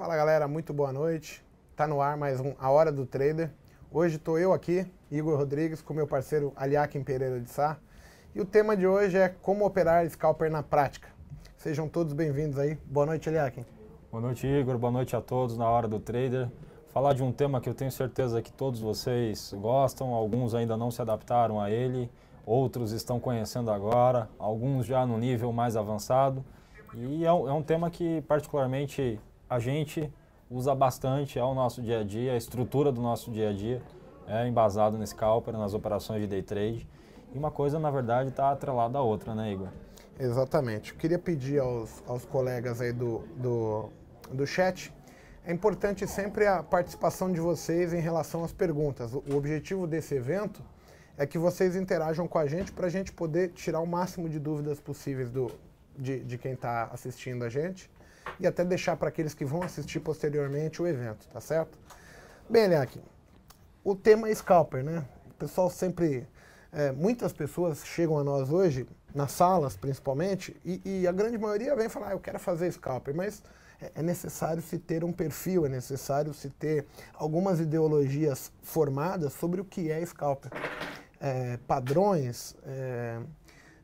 Fala galera, muito boa noite. Tá no ar mais um A Hora do Trader. Hoje estou eu aqui, Igor Rodrigues, com meu parceiro Aliakim Pereira de Sá. E o tema de hoje é como operar scalper na prática. Sejam todos bem-vindos aí. Boa noite, Aliakim. Boa noite, Igor. Boa noite a todos na Hora do Trader. Falar de um tema que eu tenho certeza que todos vocês gostam, alguns ainda não se adaptaram a ele, outros estão conhecendo agora, alguns já no nível mais avançado. E é um, é um tema que particularmente a gente usa bastante ao é nosso dia a dia, a estrutura do nosso dia a dia é embasado nesse scalper, nas operações de day trade. E uma coisa, na verdade, está atrelada à outra, né, Igor? Exatamente. Eu queria pedir aos, aos colegas aí do, do, do chat é importante sempre a participação de vocês em relação às perguntas. O objetivo desse evento é que vocês interajam com a gente para a gente poder tirar o máximo de dúvidas possíveis do, de, de quem está assistindo a gente e até deixar para aqueles que vão assistir posteriormente o evento, tá certo? Bem, aqui. o tema é scalper, né? O pessoal sempre, é, muitas pessoas chegam a nós hoje, nas salas principalmente, e, e a grande maioria vem falar, ah, eu quero fazer scalper, mas é, é necessário se ter um perfil, é necessário se ter algumas ideologias formadas sobre o que é scalper. É, padrões, é,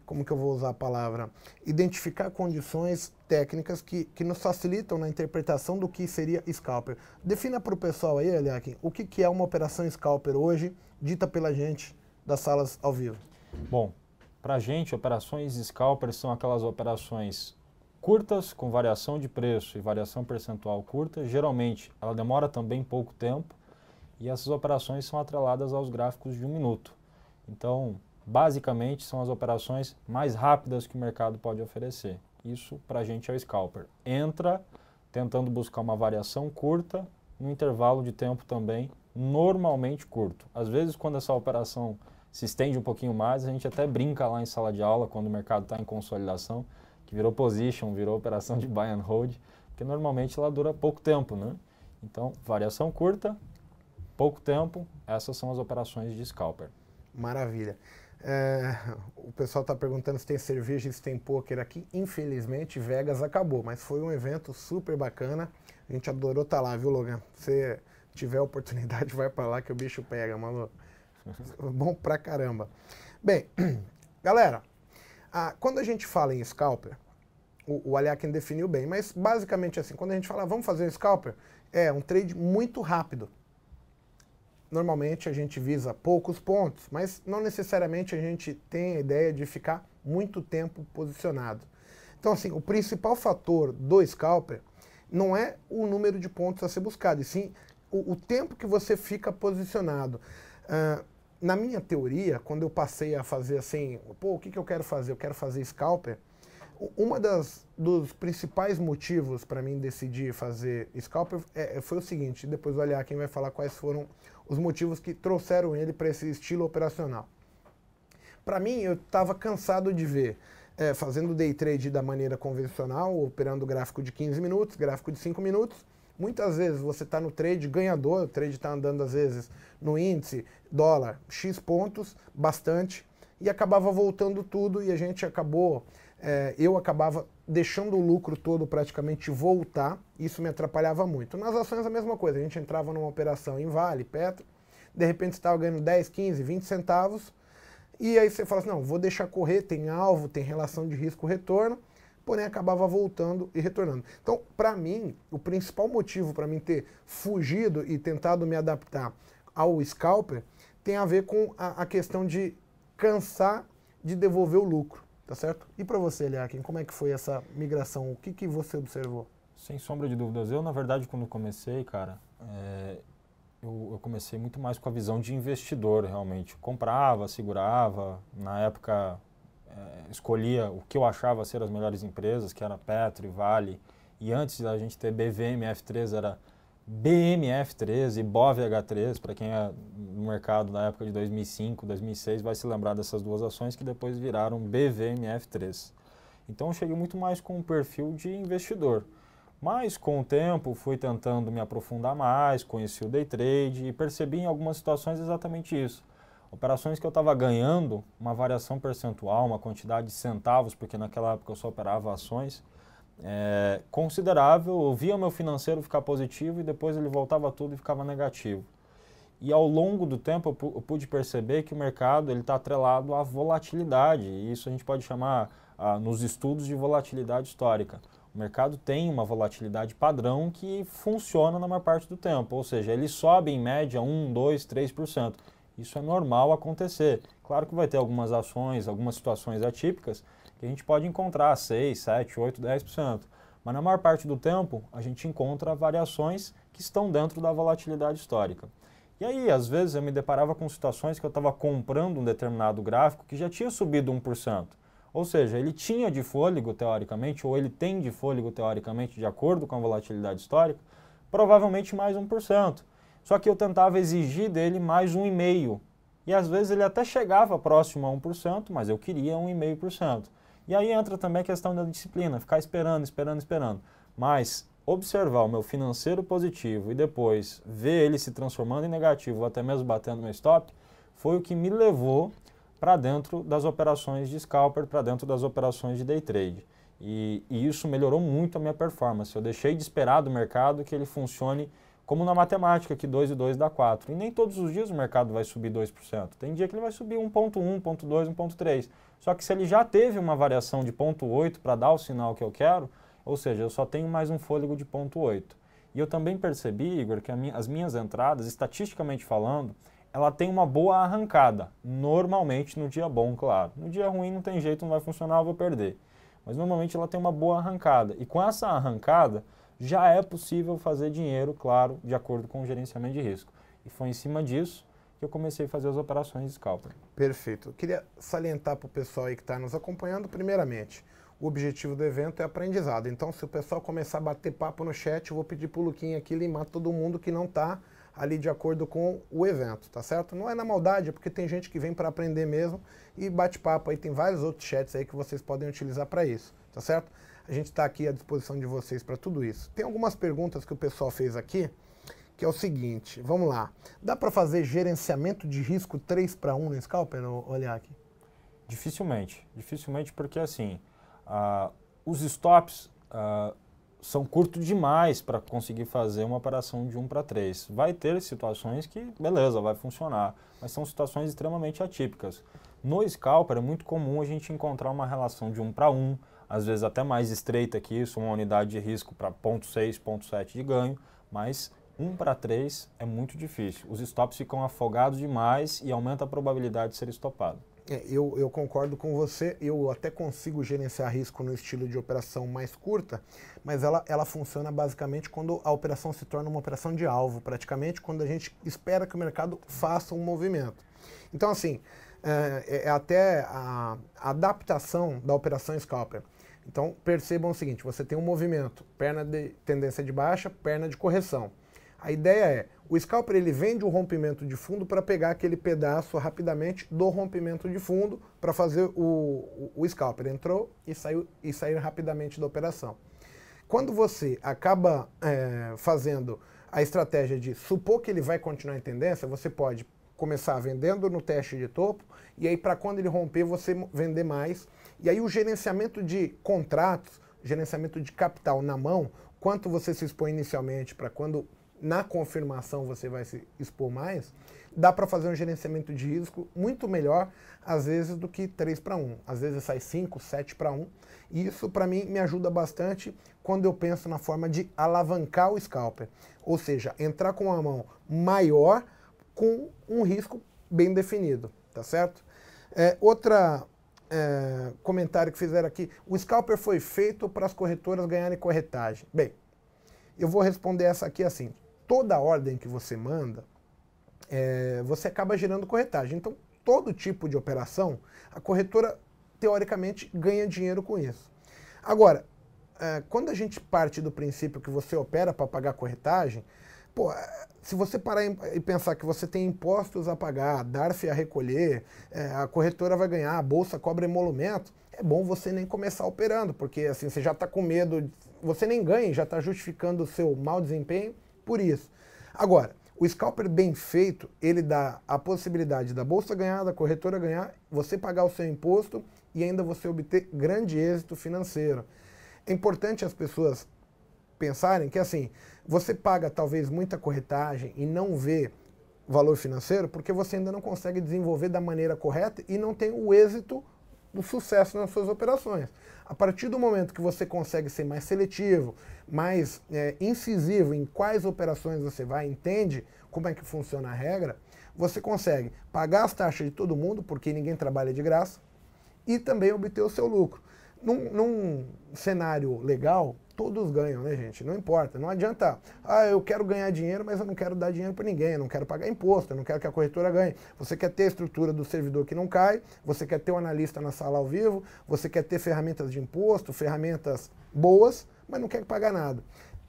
como que eu vou usar a palavra, identificar condições técnicas que, que nos facilitam na interpretação do que seria scalper. Defina para o pessoal aí, Eliakim, o que, que é uma operação scalper hoje, dita pela gente das salas ao vivo. Bom, para a gente, operações scalper são aquelas operações curtas, com variação de preço e variação percentual curta. Geralmente, ela demora também pouco tempo e essas operações são atreladas aos gráficos de um minuto. Então, basicamente são as operações mais rápidas que o mercado pode oferecer. Isso para a gente é o scalper. Entra tentando buscar uma variação curta, no um intervalo de tempo também normalmente curto. Às vezes, quando essa operação se estende um pouquinho mais, a gente até brinca lá em sala de aula, quando o mercado está em consolidação, que virou position, virou operação de buy and hold, porque normalmente ela dura pouco tempo, né? Então, variação curta, pouco tempo, essas são as operações de scalper. Maravilha. É, o pessoal está perguntando se tem cerveja e se tem pôquer aqui. Infelizmente, Vegas acabou, mas foi um evento super bacana. A gente adorou estar tá lá, viu, Logan? Se tiver oportunidade, vai para lá que o bicho pega, é mano é Bom pra caramba. Bem, galera, a, quando a gente fala em scalper, o, o Aliakin definiu bem, mas basicamente assim, quando a gente fala, vamos fazer um scalper, é um trade muito rápido normalmente a gente visa poucos pontos, mas não necessariamente a gente tem a ideia de ficar muito tempo posicionado. Então, assim, o principal fator do scalper não é o número de pontos a ser buscado, e sim o, o tempo que você fica posicionado. Uh, na minha teoria, quando eu passei a fazer assim, pô, o que, que eu quero fazer? Eu quero fazer scalper. Uma das dos principais motivos para mim decidir fazer Scalper é, é foi o seguinte, depois olhar quem vai falar quais foram os motivos que trouxeram ele para esse estilo operacional. Para mim, eu estava cansado de ver é, fazendo day trade da maneira convencional, operando gráfico de 15 minutos, gráfico de 5 minutos. Muitas vezes você está no trade ganhador, o trade está andando às vezes no índice, dólar, X pontos, bastante, e acabava voltando tudo e a gente acabou é, eu acabava deixando o lucro todo praticamente voltar, isso me atrapalhava muito. Nas ações a mesma coisa, a gente entrava numa operação em Vale, Petro, de repente estava ganhando 10, 15, 20 centavos, e aí você fala assim, não, vou deixar correr, tem alvo, tem relação de risco-retorno, porém acabava voltando e retornando. Então, para mim, o principal motivo para mim ter fugido e tentado me adaptar ao scalper tem a ver com a, a questão de cansar de devolver o lucro. Tá certo? E para você, Eliakim, como é que foi essa migração? O que, que você observou? Sem sombra de dúvidas. Eu, na verdade, quando comecei, cara, é, eu, eu, comecei muito mais com a visão de investidor, realmente. comprava, segurava. Na época, é, escolhia o que eu achava ser as melhores empresas, que era Petro e Vale. E antes da gente ter BVM, F3, era BMF3 e BOVH3, para quem é no mercado na época de 2005, 2006, vai se lembrar dessas duas ações que depois viraram BVMF3. Então eu cheguei muito mais com um perfil de investidor. Mas com o tempo fui tentando me aprofundar mais, conheci o day trade e percebi em algumas situações exatamente isso. Operações que eu estava ganhando uma variação percentual, uma quantidade de centavos, porque naquela época eu só operava ações, é, considerável, eu via meu financeiro ficar positivo e depois ele voltava tudo e ficava negativo. E ao longo do tempo eu, pude perceber que o mercado ele está atrelado à volatilidade, e isso a gente pode chamar ah, nos estudos de volatilidade histórica. O mercado tem uma volatilidade padrão que funciona na maior parte do tempo, ou seja, ele sobe em média 1, 2, 3%. Isso é normal acontecer. Claro que vai ter algumas ações, algumas situações atípicas, que a gente pode encontrar 6, 7, 8, 10%. Mas na maior parte do tempo, a gente encontra variações que estão dentro da volatilidade histórica. E aí, às vezes, eu me deparava com situações que eu estava comprando um determinado gráfico que já tinha subido 1%. Ou seja, ele tinha de fôlego, teoricamente, ou ele tem de fôlego, teoricamente, de acordo com a volatilidade histórica, provavelmente mais 1%. Só que eu tentava exigir dele mais 1,5%. E às vezes ele até chegava próximo a 1%, mas eu queria 1,5%. E aí entra também a questão da disciplina, ficar esperando, esperando, esperando. Mas observar o meu financeiro positivo e depois ver ele se transformando em negativo, ou até mesmo batendo meu stop, foi o que me levou para dentro das operações de scalper, para dentro das operações de day trade. E, e, isso melhorou muito a minha performance. Eu deixei de esperar do mercado que ele funcione como na matemática, que 2 e 2 dá 4. E nem todos os dias o mercado vai subir 2%. Tem dia que ele vai subir 1.1, 1.2, 1.3. Só que se ele já teve uma variação de 0,8 para dar o sinal que eu quero, ou seja, eu só tenho mais um fôlego de 0,8. E eu também percebi, Igor, que minha, as minhas entradas, estatisticamente falando, ela tem uma boa arrancada, normalmente no dia bom, claro. No dia ruim não tem jeito, não vai funcionar, eu vou perder. Mas normalmente ela tem uma boa arrancada. E com essa arrancada, já é possível fazer dinheiro, claro, de acordo com o gerenciamento de risco. E foi em cima disso que eu comecei a fazer as operações de scalping. Perfeito. Eu queria salientar para o pessoal aí que está nos acompanhando, primeiramente, o objetivo do evento é aprendizado. Então, se o pessoal começar a bater papo no chat, eu vou pedir para o Luquinha aqui limar todo mundo que não está ali de acordo com o evento, tá certo? Não é na maldade, é porque tem gente que vem para aprender mesmo e bate papo aí, tem vários outros chats aí que vocês podem utilizar para isso, tá certo? A gente está aqui à disposição de vocês para tudo isso. Tem algumas perguntas que o pessoal fez aqui, que é o seguinte, vamos lá. Dá para fazer gerenciamento de risco 3 para 1 no Scalper, olhar aqui? Dificilmente, dificilmente porque assim, uh, os stops uh, são curtos demais para conseguir fazer uma operação de 1 para 3. Vai ter situações que, beleza, vai funcionar, mas são situações extremamente atípicas. No Scalper é muito comum a gente encontrar uma relação de 1 para 1, às vezes até mais estreita que isso, uma unidade de risco para 0,6, 0,7 de ganho, mas um para três é muito difícil. Os stops ficam afogados demais e aumenta a probabilidade de ser estopado. É, eu, eu, concordo com você, eu até consigo gerenciar risco no estilo de operação mais curta, mas ela, ela funciona basicamente quando a operação se torna uma operação de alvo, praticamente quando a gente espera que o mercado faça um movimento. Então, assim, é, é, é até a adaptação da operação scalper. Então, percebam o seguinte, você tem um movimento, perna de tendência de baixa, perna de correção a ideia é, o scalper ele vende o rompimento de fundo para pegar aquele pedaço rapidamente do rompimento de fundo para fazer o, o, o, scalper entrou e saiu e sair rapidamente da operação. Quando você acaba é, fazendo a estratégia de supor que ele vai continuar em tendência, você pode começar vendendo no teste de topo e aí para quando ele romper você vender mais. E aí o gerenciamento de contratos, gerenciamento de capital na mão, quanto você se expõe inicialmente para quando na confirmação você vai se expor mais, dá para fazer um gerenciamento de risco muito melhor, às vezes, do que 3 para 1. Às vezes sai 5, 7 para 1. E isso, para mim, me ajuda bastante quando eu penso na forma de alavancar o scalper. Ou seja, entrar com uma mão maior com um risco bem definido, tá certo? É, outra é, comentário que fizeram aqui, o scalper foi feito para as corretoras ganharem corretagem. Bem, eu vou responder essa aqui assim toda ordem que você manda, é, você acaba gerando corretagem. Então, todo tipo de operação, a corretora, teoricamente, ganha dinheiro com isso. Agora, é, quando a gente parte do princípio que você opera para pagar corretagem, pô, é, se você parar e pensar que você tem impostos a pagar, DARF a recolher, é, a corretora vai ganhar, a bolsa cobra emolumento, é bom você nem começar operando, porque assim você já está com medo, você nem ganha, já está justificando o seu mau desempenho por isso. Agora, o scalper bem feito, ele dá a possibilidade da bolsa ganhar, da corretora ganhar, você pagar o seu imposto e ainda você obter grande êxito financeiro. É importante as pessoas pensarem que assim, você paga talvez muita corretagem e não vê valor financeiro porque você ainda não consegue desenvolver da maneira correta e não tem o êxito do sucesso nas suas operações. A partir do momento que você consegue ser mais seletivo, mais é, incisivo em quais operações você vai, entende como é que funciona a regra, você consegue pagar as taxas de todo mundo, porque ninguém trabalha de graça, e também obter o seu lucro. Num, num cenário legal, todos ganham, né, gente? Não importa, não adianta. Ah, eu quero ganhar dinheiro, mas eu não quero dar dinheiro para ninguém, eu não quero pagar imposto, eu não quero que a corretora ganhe. Você quer ter a estrutura do servidor que não cai, você quer ter o um analista na sala ao vivo, você quer ter ferramentas de imposto, ferramentas boas, mas não quer pagar nada.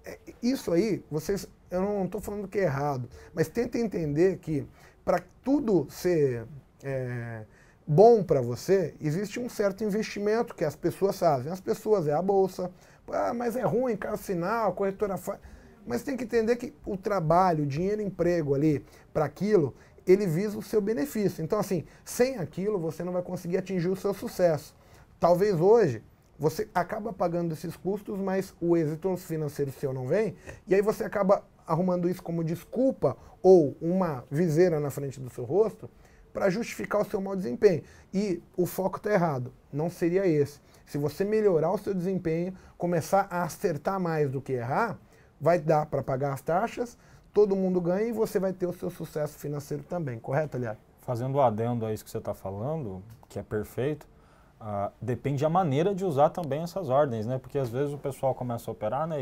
É, isso aí, vocês, eu não estou falando que é errado, mas tentem entender que para tudo ser é, bom para você, existe um certo investimento que as pessoas fazem. As pessoas é a bolsa, ah, mas é ruim, caso sinal, corretora faz. Mas tem que entender que o trabalho, o dinheiro, emprego ali para aquilo, ele visa o seu benefício. Então, assim, sem aquilo você não vai conseguir atingir o seu sucesso. Talvez hoje você acaba pagando esses custos, mas o êxito financeiro seu não vem, e aí você acaba arrumando isso como desculpa ou uma viseira na frente do seu rosto para justificar o seu mau desempenho. E o foco está errado, não seria esse. Se você melhorar o seu desempenho, começar a acertar mais do que errar, vai dar para pagar as taxas, todo mundo ganha e você vai ter o seu sucesso financeiro também, correto, aliás? Fazendo o adendo a isso que você está falando, que é perfeito, Uh, depende a maneira de usar também essas ordens, né? Porque às vezes o pessoal começa a operar, né,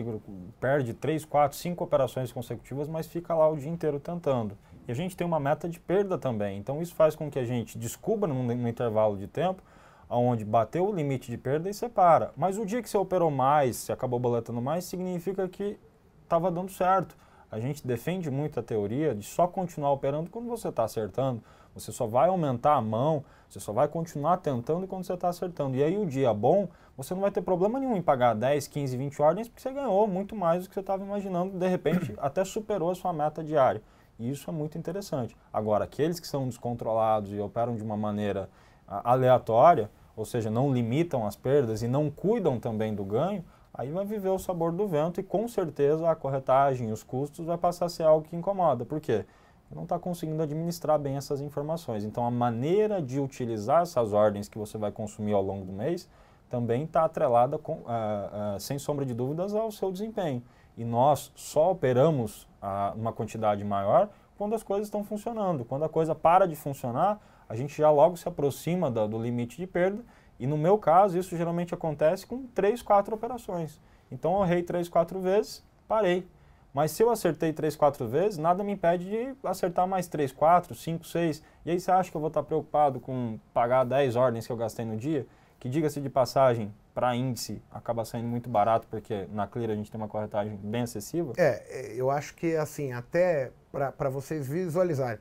Perde 3, 4, 5 operações consecutivas, mas fica lá o dia inteiro tentando. E a gente tem uma meta de perda também. Então isso faz com que a gente descubra num, num intervalo de tempo onde bateu o limite de perda e você para. Mas o dia que você operou mais, se acabou boletando mais, significa que estava dando certo. A gente defende muito a teoria de só continuar operando quando você está acertando. Você só vai aumentar a mão, você só vai continuar tentando quando você está acertando. E aí o dia bom, você não vai ter problema nenhum em pagar 10, 15, 20 ordens, porque você ganhou muito mais do que você estava imaginando, de repente até superou a sua meta diária. E isso é muito interessante. Agora, aqueles que são descontrolados e operam de uma maneira aleatória, ou seja, não limitam as perdas e não cuidam também do ganho, aí vai viver o sabor do vento e com certeza a corretagem, os custos vai passar a ser algo que incomoda. Por quê? Não está conseguindo administrar bem essas informações. Então a maneira de utilizar essas ordens que você vai consumir ao longo do mês também está atrelada, com, eh, eh, sem sombra de dúvidas, ao seu desempenho. E nós só operamos ah, uma quantidade maior quando as coisas estão funcionando. Quando a coisa para de funcionar, a gente já logo se aproxima do limite de perda. E no meu caso, isso geralmente acontece com 3, 4 operações. Então eu errei 3, 4 vezes, parei. Mas se eu acertei 3, 4 vezes, nada me impede de acertar mais 3, 4, 5, 6. E aí você acha que eu vou estar preocupado com pagar 10 ordens que eu gastei no dia? Que diga-se de passagem, para índice acaba saindo muito barato, porque na Clear a gente tem uma corretagem bem acessível. É, é eu acho que assim, até para vocês visualizarem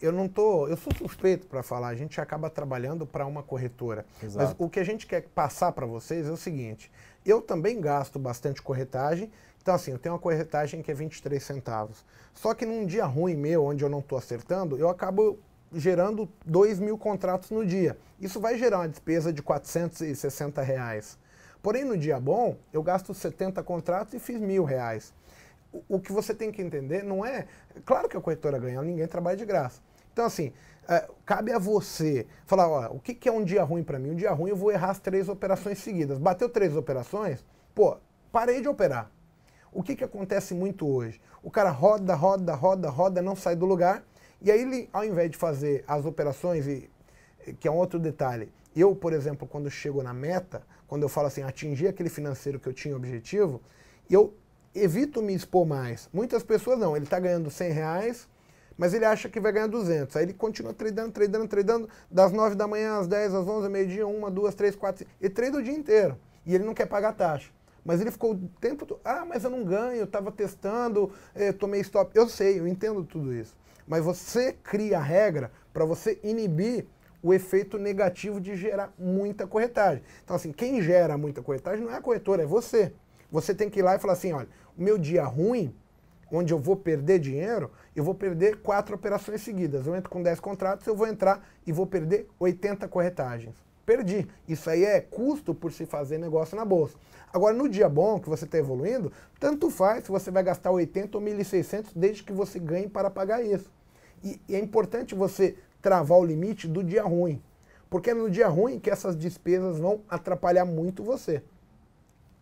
eu não tô, eu sou suspeito para falar, a gente acaba trabalhando para uma corretora. Exato. Mas o que a gente quer passar para vocês é o seguinte, eu também gasto bastante corretagem, então assim, eu tenho uma corretagem que é 23 centavos. Só que num dia ruim meu, onde eu não estou acertando, eu acabo gerando 2 mil contratos no dia. Isso vai gerar uma despesa de 460 reais. Porém, no dia bom, eu gasto 70 contratos e fiz mil reais o que você tem que entender não é. Claro que a corretora ganha, ninguém trabalha de graça. Então, assim, é, cabe a você falar: ó, o que, que é um dia ruim para mim? Um dia ruim eu vou errar as três operações seguidas. Bateu três operações, pô, parei de operar. O que, que acontece muito hoje? O cara roda, roda, roda, roda, não sai do lugar. E aí, ele, ao invés de fazer as operações, e, que é um outro detalhe, eu, por exemplo, quando chego na meta, quando eu falo assim, atingir aquele financeiro que eu tinha objetivo, eu evito me expor mais. Muitas pessoas não, ele está ganhando 100 reais, mas ele acha que vai ganhar 200. Aí ele continua tradando, tradando, tradando, das 9 da manhã às 10, às 11, meio-dia, 1, 2, 3, 4, 5. Ele trade o dia inteiro e ele não quer pagar taxa. Mas ele ficou o tempo todo, ah, mas eu não ganho, estava testando, eh, tomei stop. Eu sei, eu entendo tudo isso. Mas você cria a regra para você inibir o efeito negativo de gerar muita corretagem. Então, assim, quem gera muita corretagem não é a corretora, é você. Você tem que ir lá e falar assim: olha, meu dia ruim, onde eu vou perder dinheiro, eu vou perder quatro operações seguidas. Eu entro com 10 contratos, eu vou entrar e vou perder 80 corretagens. Perdi. Isso aí é custo por se fazer negócio na bolsa. Agora, no dia bom que você está evoluindo, tanto faz se você vai gastar 80 ou 1.600, desde que você ganhe para pagar isso. E, e é importante você travar o limite do dia ruim. Porque é no dia ruim que essas despesas vão atrapalhar muito você.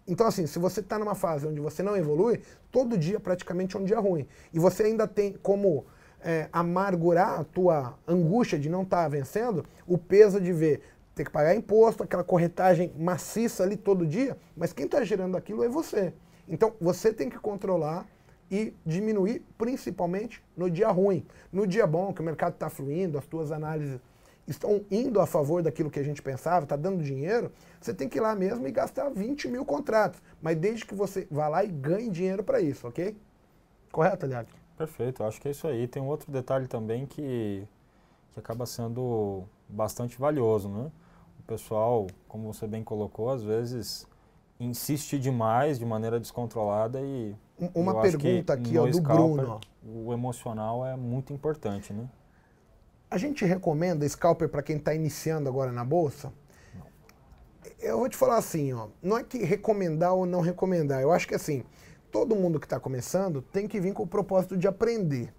Então, assim, se você está numa fase onde você não evolui, todo dia praticamente é um dia ruim. E você ainda tem como é, amargurar a tua angústia de não estar tá vencendo, o peso de ver ter que pagar imposto, aquela corretagem maciça ali todo dia, mas quem está gerando aquilo é você. Então, você tem que controlar e diminuir, principalmente no dia ruim. No dia bom, que o mercado está fluindo, as tuas análises estão indo a favor daquilo que a gente pensava, está dando dinheiro, você tem que ir lá mesmo e gastar 20 mil contratos. Mas desde que você vá lá e ganhe dinheiro para isso, ok? Correto, Aliac? Perfeito, acho que é isso aí. Tem um outro detalhe também que, que acaba sendo bastante valioso, né? O pessoal, como você bem colocou, às vezes insiste demais de maneira descontrolada e uma pergunta aqui ó, do Scalper, Bruno. O emocional é muito importante, né? A gente recomenda scalper para quem está iniciando agora na bolsa? Não. Eu vou te falar assim, ó, não é que recomendar ou não recomendar. Eu acho que assim, todo mundo que está começando tem que vir com o propósito de aprender.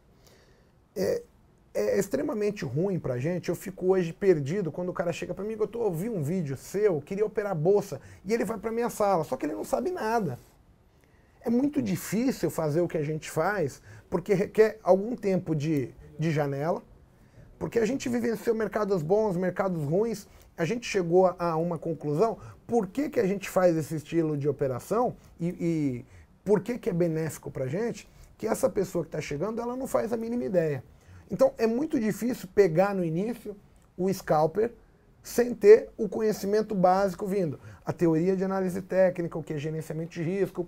É, é extremamente ruim a gente. Eu fico hoje perdido quando o cara chega para mim, eu tô ouvi um vídeo seu, queria operar bolsa, e ele vai para minha sala, só que ele não sabe nada. É muito difícil fazer o que a gente faz, porque requer algum tempo de, de janela, porque a gente vivenciou mercados bons, mercados ruins, a gente chegou a, uma conclusão. Por que, que a gente faz esse estilo de operação e, e por que, que é benéfico para a gente? Que essa pessoa que está chegando, ela não faz a mínima ideia. Então é muito difícil pegar no início o scalper sem ter o conhecimento básico vindo. A teoria de análise técnica, o que é gerenciamento de risco,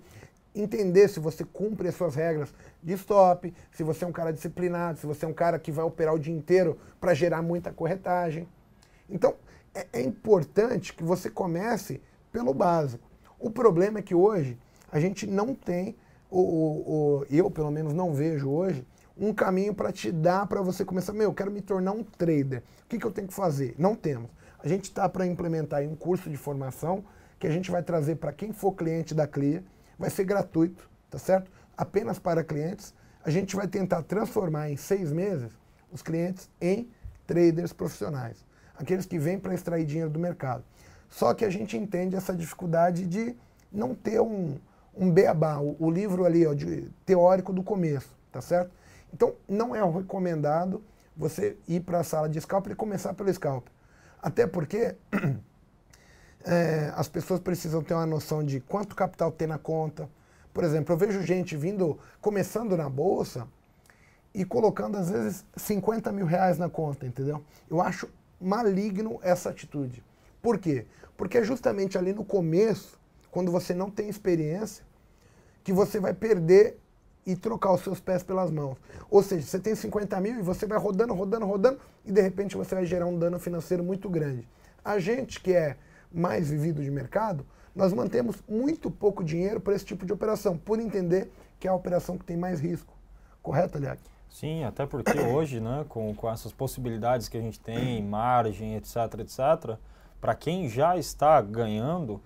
entender se você cumpre as suas regras de stop, se você é um cara disciplinado, se você é um cara que vai operar o dia inteiro para gerar muita corretagem. Então, é, é importante que você comece pelo básico. O problema é que hoje a gente não tem, o, eu pelo menos não vejo hoje, um caminho para te dar para você começar. Meu, eu quero me tornar um trader. O que, que eu tenho que fazer? Não temos. A gente está para implementar um curso de formação que a gente vai trazer para quem for cliente da CLIA vai ser gratuito, tá certo? Apenas para clientes. A gente vai tentar transformar em seis meses os clientes em traders profissionais, aqueles que vêm para extrair dinheiro do mercado. Só que a gente entende essa dificuldade de não ter um, um beabá, o, o livro ali ó, de, teórico do começo, tá certo? Então não é recomendado você ir para a sala de scalper e começar pelo scalper. Até porque É, as pessoas precisam ter uma noção de quanto capital tem na conta. Por exemplo, eu vejo gente vindo, começando na bolsa e colocando, às vezes, 50 mil reais na conta, entendeu? Eu acho maligno essa atitude. Por quê? Porque é justamente ali no começo, quando você não tem experiência, que você vai perder e trocar os seus pés pelas mãos. Ou seja, você tem 50 mil e você vai rodando, rodando, rodando, e de repente você vai gerar um dano financeiro muito grande. A gente que é mais vivido de mercado, nós mantemos muito pouco dinheiro para esse tipo de operação, por entender que é a operação que tem mais risco. Correto, aliás? Sim, até porque hoje, né, com, com essas possibilidades que a gente tem, margem, etc, etc, para quem já está ganhando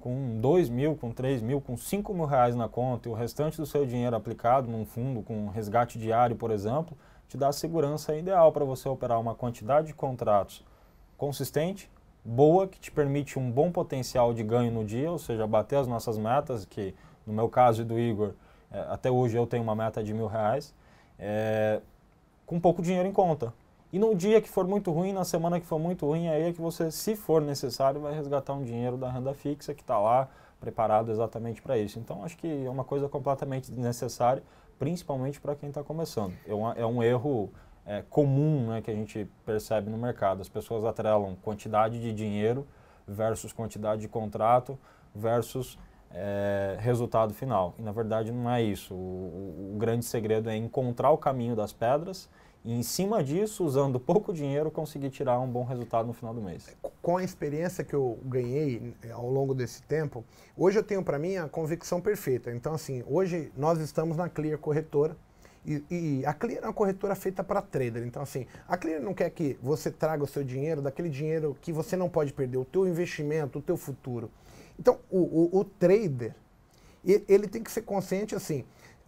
com 2 mil, com 3 mil, com 5 mil reais na conta e o restante do seu dinheiro aplicado num fundo com resgate diário, por exemplo, te dá a segurança ideal para você operar uma quantidade de contratos consistente, boa que te permite um bom potencial de ganho no dia, ou seja, bater as nossas metas, que no meu caso e do Igor, é, até hoje eu tenho uma meta de mil reais, é, com pouco dinheiro em conta. E no dia que for muito ruim, na semana que for muito ruim, aí é que você, se for necessário, vai resgatar um dinheiro da renda fixa que está lá preparado exatamente para isso. Então, acho que é uma coisa completamente desnecessária, principalmente para quem está começando. É é um erro é, comum né, que a gente percebe no mercado. As pessoas atrelam quantidade de dinheiro versus quantidade de contrato versus é, resultado final. E na verdade não é isso. O, o, o grande segredo é encontrar o caminho das pedras e em cima disso, usando pouco dinheiro, conseguir tirar um bom resultado no final do mês. Com a experiência que eu ganhei é, ao longo desse tempo, hoje eu tenho para mim a convicção perfeita. Então, assim, hoje nós estamos na Clear Corretora, e, e a Clear é uma corretora feita para trader. Então, assim, a Clear não quer que você traga o seu dinheiro, daquele dinheiro que você não pode perder, o teu investimento, o teu futuro. Então, o, o, o trader, ele tem que ser consciente, assim,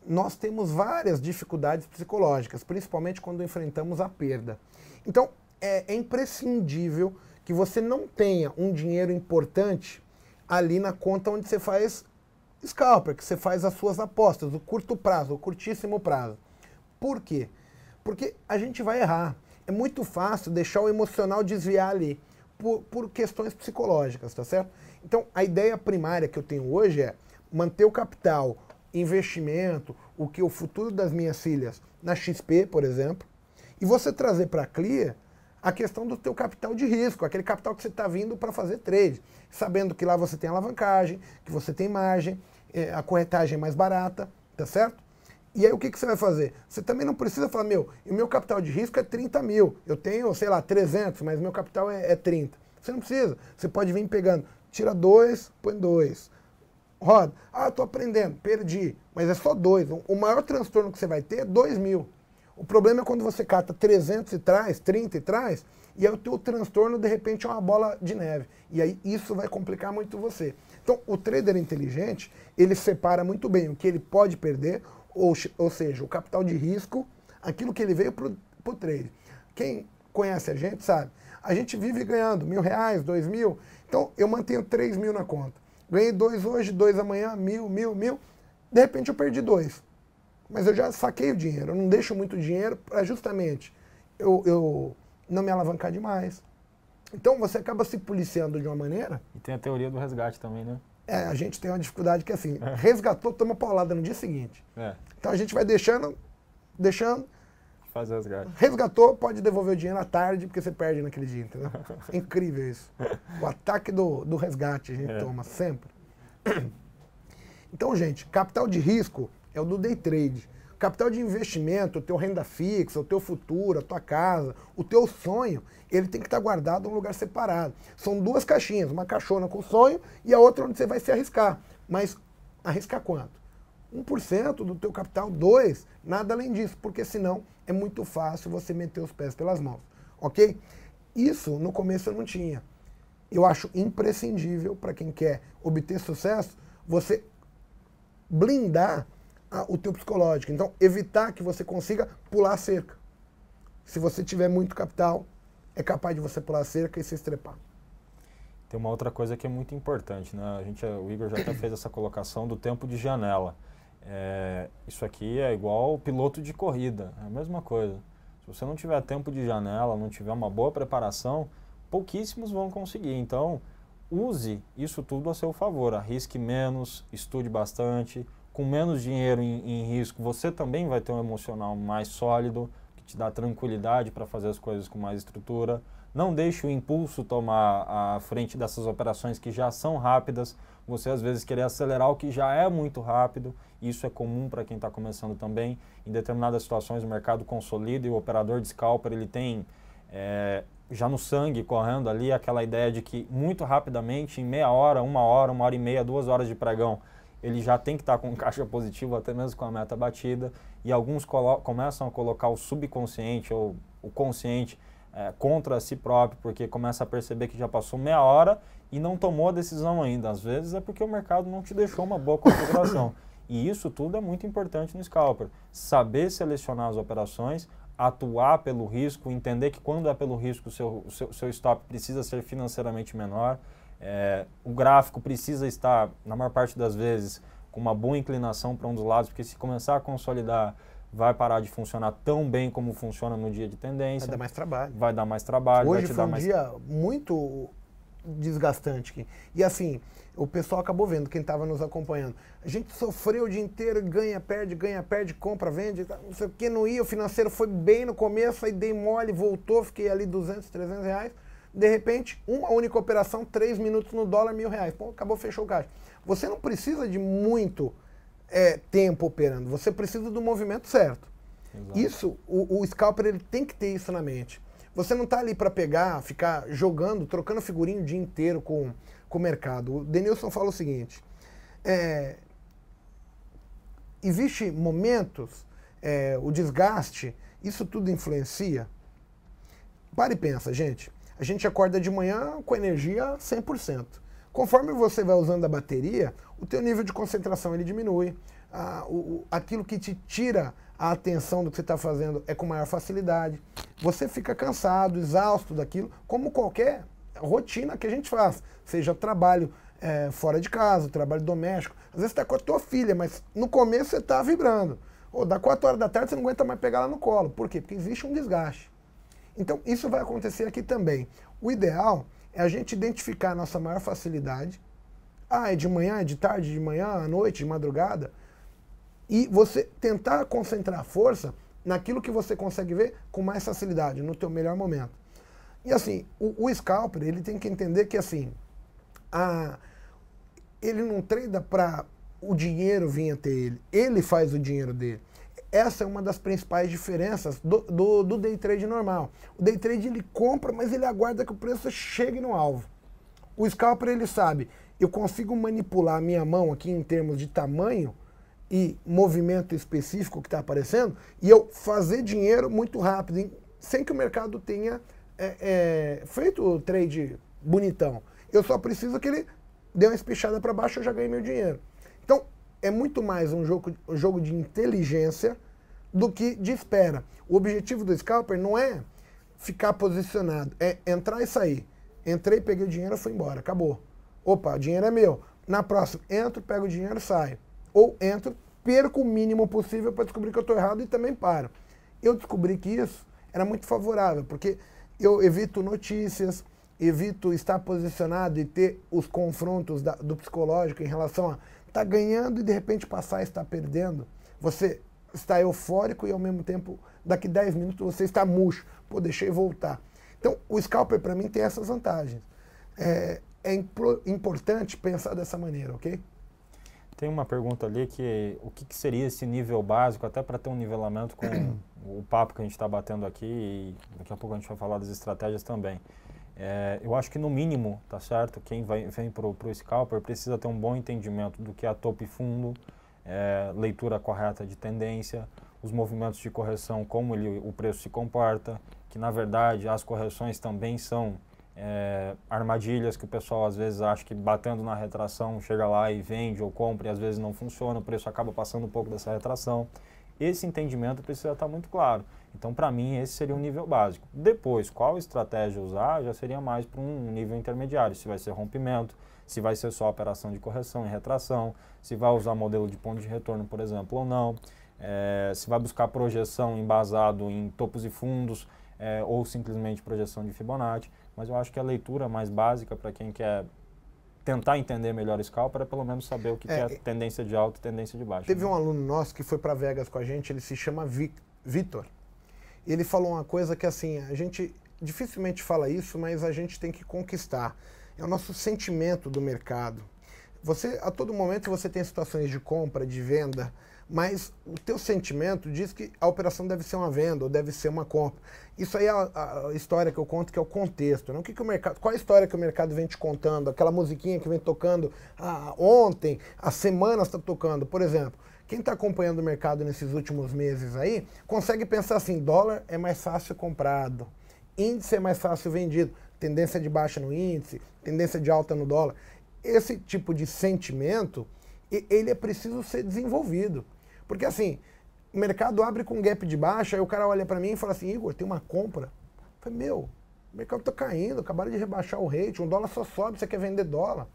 nós temos várias dificuldades psicológicas, principalmente quando enfrentamos a perda. Então, é, é imprescindível que você não tenha um dinheiro importante ali na conta onde você faz scalper, que você faz as suas apostas, o curto prazo, o curtíssimo prazo. Por quê? Porque a gente vai errar. É muito fácil deixar o emocional desviar ali por, por questões psicológicas, tá certo? Então, a ideia primária que eu tenho hoje é manter o capital, investimento, o que é o futuro das minhas filhas na XP, por exemplo, e você trazer para a CLIA a questão do teu capital de risco, aquele capital que você está vindo para fazer trade, sabendo que lá você tem alavancagem, que você tem margem, é, a corretagem é mais barata, tá certo? E aí o que, que você vai fazer? Você também não precisa falar, meu, o meu capital de risco é 30 mil, eu tenho, sei lá, 300, mas meu capital é, é 30. Você não precisa, você pode vir pegando, tira dois, põe dois, roda. Ah, tô aprendendo, perdi, mas é só dois. O maior transtorno que você vai ter é 2 mil. O problema é quando você cata 300 e traz, 30 e traz, e aí o teu transtorno de repente é uma bola de neve. E aí isso vai complicar muito você. Então, o trader inteligente, ele separa muito bem o que ele pode perder, ou, ou seja, o capital de risco, aquilo que ele veio para o trade. Quem conhece a gente sabe, a gente vive ganhando mil reais, dois mil, então eu mantenho três mil na conta. Ganhei dois hoje, dois amanhã, mil, mil, mil. De repente eu perdi dois. Mas eu já saquei o dinheiro, eu não deixo muito dinheiro para justamente eu, eu não me alavancar demais. Então você acaba se policiando de uma maneira. E tem a teoria do resgate também, né? É, a gente tem uma dificuldade que é assim, é. resgatou, toma paulada no dia seguinte. É. Então a gente vai deixando, deixando. fazer resgate. Resgatou, pode devolver o dinheiro à tarde, porque você perde naquele dia, entendeu? é incrível isso. O ataque do, do resgate a gente é. toma sempre. Então, gente, capital de risco é o do day trade. Capital de investimento, o teu renda fixa, o teu futuro, a tua casa, o teu sonho, ele tem que estar guardado em um lugar separado. São duas caixinhas, uma caixona com sonho e a outra onde você vai se arriscar. Mas arriscar quanto? 1% do teu capital, 2, nada além disso, porque senão é muito fácil você meter os pés pelas mãos, ok? Isso no começo eu não tinha. Eu acho imprescindível para quem quer obter sucesso, você blindar a, o teu psicológico. Então, evitar que você consiga pular a cerca. Se você tiver muito capital, é capaz de você pular a cerca e se estrepar. Tem uma outra coisa que é muito importante, né? A gente, o Igor já até fez essa colocação do tempo de janela. É, isso aqui é igual piloto de corrida, é a mesma coisa. Se você não tiver tempo de janela, não tiver uma boa preparação, pouquíssimos vão conseguir. Então, use isso tudo a seu favor. Arrisque menos, estude bastante, com menos dinheiro em, em risco, você também vai ter um emocional mais sólido, que te dá tranquilidade para fazer as coisas com mais estrutura. Não deixe o impulso tomar a frente dessas operações que já são rápidas. Você às vezes querer acelerar o que já é muito rápido. Isso é comum para quem está começando também. Em determinadas situações o mercado consolida e o operador de scalper ele tem é, já no sangue correndo ali aquela ideia de que muito rapidamente, em meia hora, uma hora, uma hora e meia, duas horas de pregão, ele já tem que estar tá com caixa positivo, até mesmo com a meta batida, e alguns começam a colocar o subconsciente ou o consciente é, contra si próprio, porque começa a perceber que já passou meia hora e não tomou a decisão ainda. Às vezes é porque o mercado não te deixou uma boa configuração. e isso tudo é muito importante no scalper. Saber selecionar as operações, atuar pelo risco, entender que quando é pelo risco, o seu, seu, seu stop precisa ser financeiramente menor. É, o gráfico precisa estar, na maior parte das vezes, com uma boa inclinação para um dos lados, porque se começar a consolidar, vai parar de funcionar tão bem como funciona no dia de tendência. Vai dar mais trabalho. Vai dar mais trabalho. Hoje foi um mais... dia muito desgastante. E assim, o pessoal acabou vendo, quem estava nos acompanhando. A gente sofreu o dia inteiro, ganha, perde, ganha, perde, compra, vende, tá, não sei o que, não ia. O financeiro foi bem no começo, aí dei mole, voltou, fiquei ali 200, 300 reais de repente, uma única operação, três minutos no dólar, mil reais. Pô, acabou, fechou o caixa. Você não precisa de muito é, tempo operando, você precisa do movimento certo. Exato. Isso, o, o scalper ele tem que ter isso na mente. Você não está ali para pegar, ficar jogando, trocando figurinho o dia inteiro com, com o mercado. O Denilson fala o seguinte: é, existe momentos, é, o desgaste, isso tudo influencia. Para e pensa, gente a gente acorda de manhã com energia 100%. Conforme você vai usando a bateria, o teu nível de concentração ele diminui. Ah, o, o, aquilo que te tira a atenção do que você está fazendo é com maior facilidade. Você fica cansado, exausto daquilo, como qualquer rotina que a gente faz, seja trabalho é, fora de casa, trabalho doméstico. Às vezes está com a tua filha, mas no começo você está vibrando. Ou da 4 horas da tarde você não aguenta mais pegar ela no colo. Por quê? Porque existe um desgaste. Então, isso vai acontecer aqui também. O ideal é a gente identificar a nossa maior facilidade. Ah, é de manhã, é de tarde, de manhã, à noite, de madrugada. E você tentar concentrar a força naquilo que você consegue ver com mais facilidade, no teu melhor momento. E assim, o, o scalper, ele tem que entender que assim, a, ele não treina para o dinheiro vir até ele, ele faz o dinheiro dele. Essa é uma das principais diferenças do, do, do, day trade normal. O day trade ele compra, mas ele aguarda que o preço chegue no alvo. O scalper ele sabe, eu consigo manipular a minha mão aqui em termos de tamanho e movimento específico que está aparecendo e eu fazer dinheiro muito rápido, hein? sem que o mercado tenha é, é, feito o trade bonitão. Eu só preciso que ele dê uma espichada para baixo, eu já ganhei meu dinheiro. Então, é muito mais um jogo, um jogo de inteligência do que de espera. O objetivo do scalper não é ficar posicionado, é entrar e sair. Entrei, peguei o dinheiro, fui embora, acabou. Opa, o dinheiro é meu. Na próxima, entro, pego o dinheiro, saio. Ou entro, perco o mínimo possível para descobrir que eu estou errado e também paro. Eu descobri que isso era muito favorável, porque eu evito notícias, evito estar posicionado e ter os confrontos da, do psicológico em relação a estar tá ganhando e de repente passar e está perdendo, você está eufórico e ao mesmo tempo, daqui 10 minutos você está murcho. Pô, deixei voltar. Então, o scalper para mim tem essas vantagens. É, é importante pensar dessa maneira, ok? Tem uma pergunta ali que o que, que seria esse nível básico, até para ter um nivelamento com o papo que a gente está batendo aqui, e daqui a pouco a gente vai falar das estratégias também. É, eu acho que no mínimo, tá certo? Quem vai, vem para o scalper precisa ter um bom entendimento do que é topo e fundo, é, leitura correta de tendência, os movimentos de correção, como ele, o preço se comporta, que na verdade as correções também são é, armadilhas que o pessoal às vezes acha que batendo na retração chega lá e vende ou compra e às vezes não funciona, o preço acaba passando um pouco dessa retração. Esse entendimento precisa estar muito claro. Então, para mim, esse seria um nível básico. Depois, qual estratégia usar já seria mais para um nível intermediário, se vai ser rompimento, se vai ser só operação de correção e retração, se vai usar modelo de ponto de retorno, por exemplo, ou não, é, se vai buscar projeção embasado em topos e fundos, é, ou simplesmente projeção de Fibonacci. Mas eu acho que a leitura mais básica para quem quer tentar entender melhor o cálculo para é pelo menos saber o que é, que é, é tendência de alta e tendência de baixo. Teve né? um aluno nosso que foi para Vegas com a gente, ele se chama Vitor ele falou uma coisa que assim, a gente dificilmente fala isso, mas a gente tem que conquistar. É o nosso sentimento do mercado. Você a todo momento você tem situações de compra, de venda, mas o teu sentimento diz que a operação deve ser uma venda ou deve ser uma compra. Isso aí é a, a história que eu conto, que é o contexto. não né? O que, que o mercado, qual a história que o mercado vem te contando? Aquela musiquinha que vem tocando ah, ontem, as semanas está tocando. Por exemplo, quem está acompanhando o mercado nesses últimos meses aí, consegue pensar assim, dólar é mais fácil comprado, índice é mais fácil vendido, tendência de baixa no índice, tendência de alta no dólar. Esse tipo de sentimento, ele é preciso ser desenvolvido. Porque assim, o mercado abre com um gap de baixa, aí o cara olha para mim e fala assim, Igor, tem uma compra? Eu falei, meu, o mercado está caindo, acabaram de rebaixar o rate, um dólar só sobe, você quer vender dólar.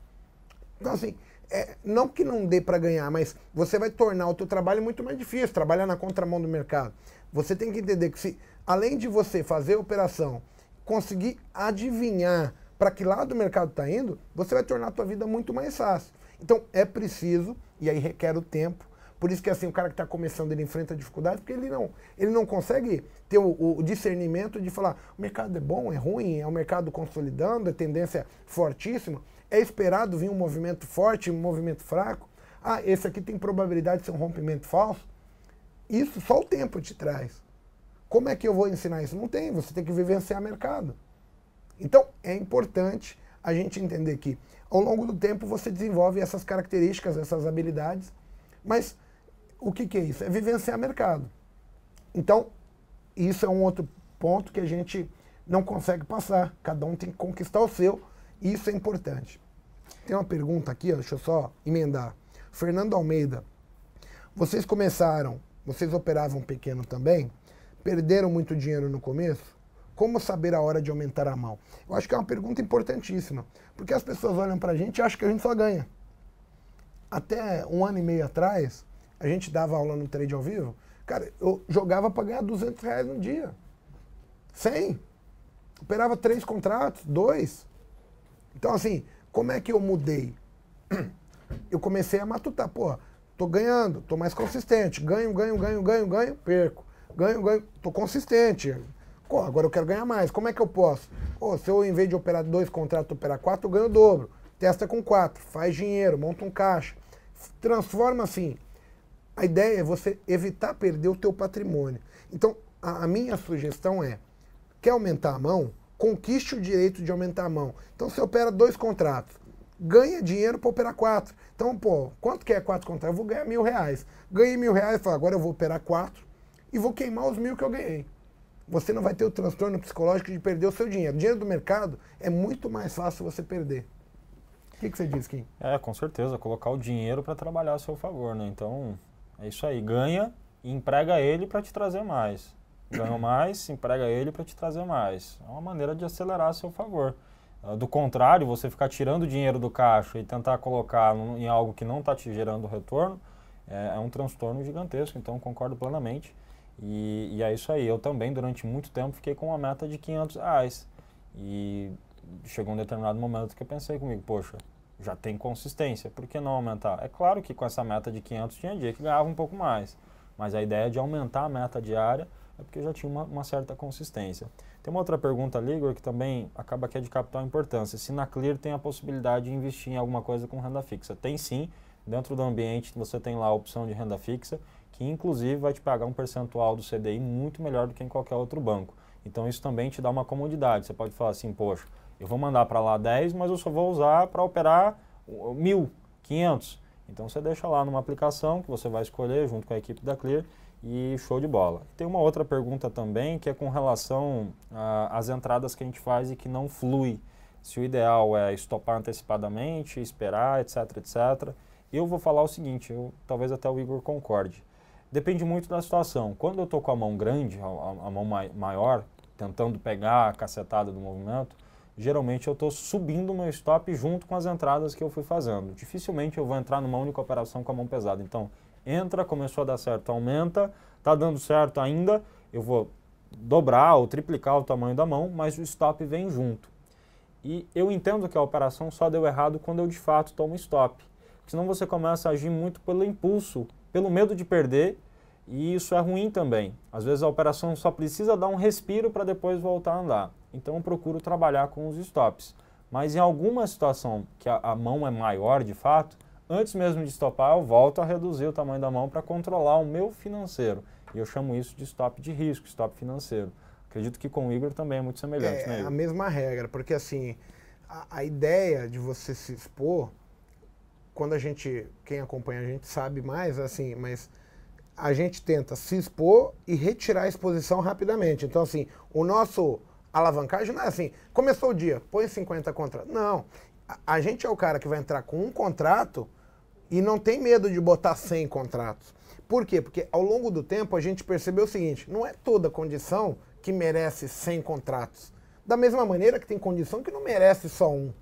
Então assim, é, não que não dê para ganhar, mas você vai tornar o teu trabalho muito mais difícil, trabalhar na contramão do mercado. Você tem que entender que se, além de você fazer a operação, conseguir adivinhar para que lado o mercado está indo, você vai tornar a tua vida muito mais fácil. Então é preciso, e aí requer o tempo, por isso que assim, o cara que está começando, ele enfrenta dificuldade, porque ele não, ele não consegue ter o, o, discernimento de falar, o mercado é bom, é ruim, é um mercado consolidando, é tendência fortíssima. É esperado vir um movimento forte, um movimento fraco? Ah, esse aqui tem probabilidade de ser um rompimento falso? Isso só o tempo te traz. Como é que eu vou ensinar isso? Não tem, você tem que vivenciar mercado. Então, é importante a gente entender que ao longo do tempo você desenvolve essas características, essas habilidades, mas o que, que é isso? É vivenciar mercado. Então, isso é um outro ponto que a gente não consegue passar. Cada um tem que conquistar o seu, e isso é importante. Tem uma pergunta aqui, ó, deixa eu só emendar. Fernando Almeida, vocês começaram, vocês operavam pequeno também, perderam muito dinheiro no começo? Como saber a hora de aumentar a mão? Eu acho que é uma pergunta importantíssima, porque as pessoas olham para a gente e acham que a gente só ganha. Até um ano e meio atrás, a gente dava aula no trade ao vivo, cara, eu jogava para ganhar 200 reais no dia. 100. Operava três contratos, dois. Então, assim, como é que eu mudei? Eu comecei a matutar, pô. tô ganhando, tô mais consistente, ganho, ganho, ganho, ganho, ganho, perco. Ganho, ganho, tô consistente. Pô, agora eu quero ganhar mais. Como é que eu posso? Pô, se eu, em vez de operar dois contratos, operar quatro, eu ganho o dobro. Testa com quatro, faz dinheiro, monta um caixa. Transforma assim. A ideia é você evitar perder o teu patrimônio. Então, a, a minha sugestão é, quer aumentar a mão? conquiste o direito de aumentar a mão. Então você opera dois contratos. Ganha dinheiro para operar quatro. Então, pô, quanto que é quatro contratos? Eu vou ganhar mil reais. Ganhei mil reais, falo, agora eu vou operar quatro e vou queimar os mil que eu ganhei. Você não vai ter o transtorno psicológico de perder o seu dinheiro. O dinheiro do mercado é muito mais fácil você perder. O que, que você diz, Kim? É, com certeza, colocar o dinheiro para trabalhar a seu favor, né? Então, é isso aí. Ganha e emprega ele para te trazer mais ganha mais, emprega ele para te trazer mais. É uma maneira de acelerar a seu favor. Ah, do contrário, você ficar tirando dinheiro do caixa e tentar colocar em algo que não está te gerando retorno, é, é, um transtorno gigantesco, então concordo plenamente. E, e, é isso aí. Eu também, durante muito tempo, fiquei com uma meta de 500 reais. E chegou um determinado momento que eu pensei comigo, poxa, já tem consistência, por que não aumentar? É claro que com essa meta de 500 tinha dia que ganhava um pouco mais, mas a ideia é de aumentar a meta diária é porque já tinha uma, uma, certa consistência. Tem uma outra pergunta ali, Igor, que também acaba que é de capital importância. Se na Clear tem a possibilidade de investir em alguma coisa com renda fixa? Tem sim. Dentro do ambiente você tem lá a opção de renda fixa, que inclusive vai te pagar um percentual do CDI muito melhor do que em qualquer outro banco. Então isso também te dá uma comodidade. Você pode falar assim, poxa, eu vou mandar para lá 10, mas eu só vou usar para operar mil, Então você deixa lá numa aplicação que você vai escolher junto com a equipe da Clear e show de bola. Tem uma outra pergunta também que é com relação ah, às entradas que a gente faz e que não flui. Se o ideal é estopar antecipadamente, esperar, etc, etc. Eu vou falar o seguinte, eu, talvez até o Igor concorde. Depende muito da situação. Quando eu estou com a mão grande, a, a mão mai, maior, tentando pegar a cacetada do movimento, geralmente eu estou subindo o meu stop junto com as entradas que eu fui fazendo. Dificilmente eu vou entrar numa única operação com a mão pesada. Então, entra, começou a dar certo, aumenta, está dando certo ainda, eu vou dobrar ou triplicar o tamanho da mão, mas o stop vem junto. E eu entendo que a operação só deu errado quando eu de fato tomo stop. senão você começa a agir muito pelo impulso, pelo medo de perder, e isso é ruim também. Às vezes a operação só precisa dar um respiro para depois voltar a andar. Então eu procuro trabalhar com os stops. Mas em alguma situação que a, a mão é maior de fato, antes mesmo de estopar, eu volto a reduzir o tamanho da mão para controlar o meu financeiro. E eu chamo isso de stop de risco, stop financeiro. Acredito que com o Igor também é muito semelhante, é, né? É a mesma regra, porque assim, a, a ideia de você se expor, quando a gente, quem acompanha a gente sabe mais, assim, mas a gente tenta se expor e retirar a exposição rapidamente. Então, assim, o nosso alavancagem não é assim, começou o dia, põe 50 contra. Não. A, a gente é o cara que vai entrar com um contrato e não tem medo de botar 100 contratos. Por quê? Porque ao longo do tempo a gente percebeu o seguinte: não é toda condição que merece 100 contratos. Da mesma maneira que tem condição que não merece só um.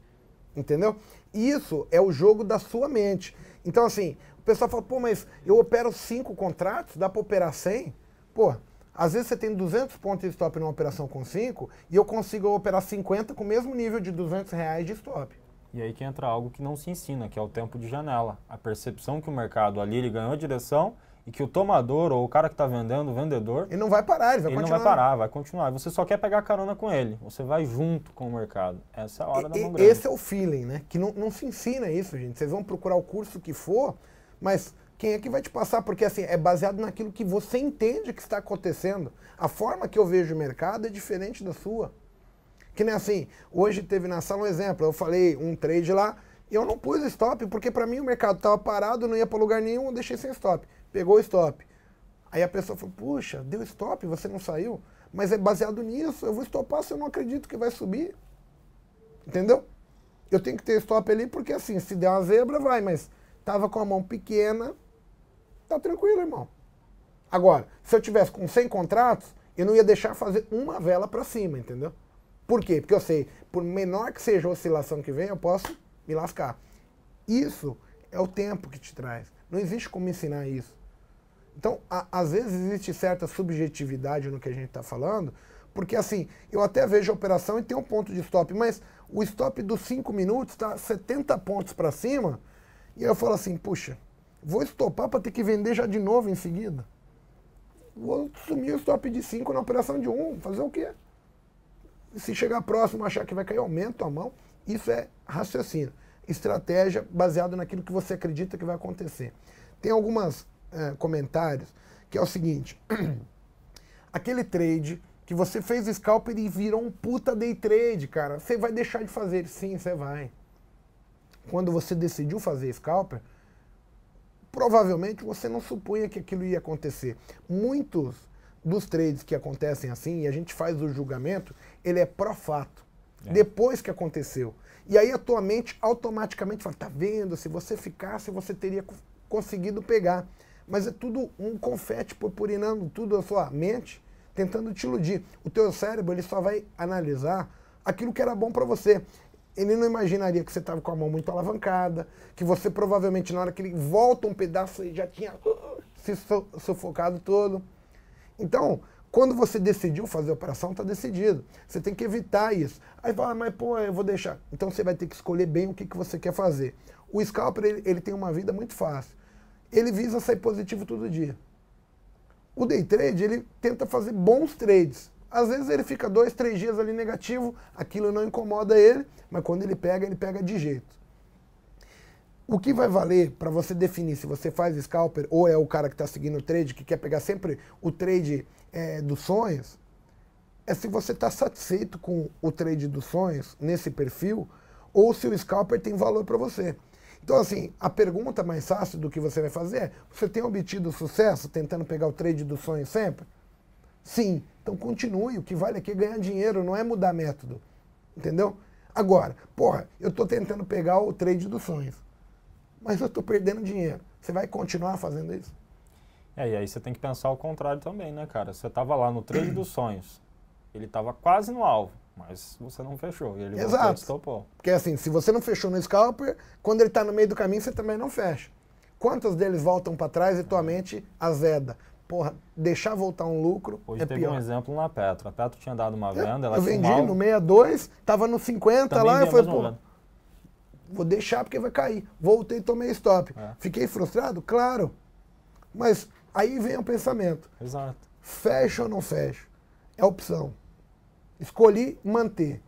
Entendeu? Isso é o jogo da sua mente. Então, assim, o pessoal fala, pô, mas eu opero cinco contratos, dá para operar 100? Pô, às vezes você tem 200 pontos de stop numa operação com 5 e eu consigo operar 50 com o mesmo nível de 200 reais de stop. E aí que entra algo que não se ensina, que é o tempo de janela. A percepção que o mercado ali ele ganhou a direção e que o tomador ou o cara que está vendendo, o vendedor... Ele não vai parar, ele vai ele continuar. não vai parar, vai continuar. Você só quer pegar carona com ele. Você vai junto com o mercado. Essa é a hora e, da mão grande. Esse é o feeling, né? Que não, não se ensina isso, gente. Vocês vão procurar o curso que for, mas quem é que vai te passar? Porque assim, é baseado naquilo que você entende que está acontecendo. A forma que eu vejo o mercado é diferente da sua. Que nem assim, hoje teve na sala um exemplo, eu falei um trade lá, e eu não pus stop, porque para mim o mercado estava parado, não ia para lugar nenhum, eu deixei sem stop. Pegou o stop. Aí a pessoa falou, puxa, deu stop, você não saiu? Mas é baseado nisso, eu vou stopar se eu não acredito que vai subir. Entendeu? Eu tenho que ter stop ali, porque assim, se der uma zebra, vai, mas tava com a mão pequena, tá tranquilo, irmão. Agora, se eu tivesse com 100 contratos, eu não ia deixar fazer uma vela para cima, entendeu? Por quê? Porque eu sei, por menor que seja a oscilação que vem, eu posso me lascar. Isso é o tempo que te traz. Não existe como ensinar isso. Então, a, às vezes existe certa subjetividade no que a gente está falando, porque assim, eu até vejo a operação e tem um ponto de stop, mas o stop dos 5 minutos está 70 pontos para cima, e eu falo assim, puxa, vou estopar para ter que vender já de novo em seguida. Vou sumir o stop de 5 na operação de 1, um, fazer o quê? se chegar próximo, achar que vai cair, aumenta a mão. Isso é raciocínio. Estratégia baseada naquilo que você acredita que vai acontecer. Tem algumas é, comentários que é o seguinte: aquele trade que você fez scalper e virou um puta day trade, cara, você vai deixar de fazer? Sim, você vai. Quando você decidiu fazer scalper, provavelmente você não supunha que aquilo ia acontecer. Muitos dos trades que acontecem assim, e a gente faz o julgamento, ele é pró-fato. É. Depois que aconteceu. E aí a tua mente automaticamente fala, tá vendo? Se você ficasse, você teria conseguido pegar. Mas é tudo um confete purpurinando tudo a sua mente, tentando te iludir. O teu cérebro ele só vai analisar aquilo que era bom para você. Ele não imaginaria que você estava com a mão muito alavancada, que você provavelmente na hora que ele volta um pedaço ele já tinha uh, se sufocado todo. Então, quando você decidiu fazer a operação, está decidido. Você tem que evitar isso. Aí fala, ah, mas pô, eu vou deixar. Então você vai ter que escolher bem o que, que você quer fazer. O scalper, ele, ele tem uma vida muito fácil. Ele visa sair positivo todo dia. O day trade, ele tenta fazer bons trades. Às vezes ele fica dois, três dias ali negativo, aquilo não incomoda ele, mas quando ele pega, ele pega de jeito. O que vai valer para você definir se você faz scalper ou é o cara que está seguindo o trade, que quer pegar sempre o trade é, dos sonhos, é se você está satisfeito com o trade dos sonhos nesse perfil ou se o scalper tem valor para você. Então, assim, a pergunta mais fácil do que você vai fazer é: você tem obtido sucesso tentando pegar o trade dos sonhos sempre? Sim. Então, continue. O que vale aqui é ganhar dinheiro, não é mudar método. Entendeu? Agora, porra, eu estou tentando pegar o trade dos sonhos mas eu estou perdendo dinheiro. Você vai continuar fazendo isso? É, e aí você tem que pensar o contrário também, né, cara? Você estava lá no trade dos sonhos, ele estava quase no alvo, mas você não fechou. E ele Exato. Estopou. Porque assim, se você não fechou no scalper, quando ele está no meio do caminho, você também não fecha. Quantos deles voltam para trás e tua é. mente azeda? Porra, deixar voltar um lucro Hoje é teve pior. um exemplo na Petro. A Petro tinha dado uma venda, ela Eu vendi mal... no 62, estava no 50 também lá, e foi pô vou deixar porque vai cair. Voltei e tomei stop. É. Fiquei frustrado? Claro. Mas aí vem o pensamento. Exato. Fecha ou não fecha? É opção. Escolhi manter.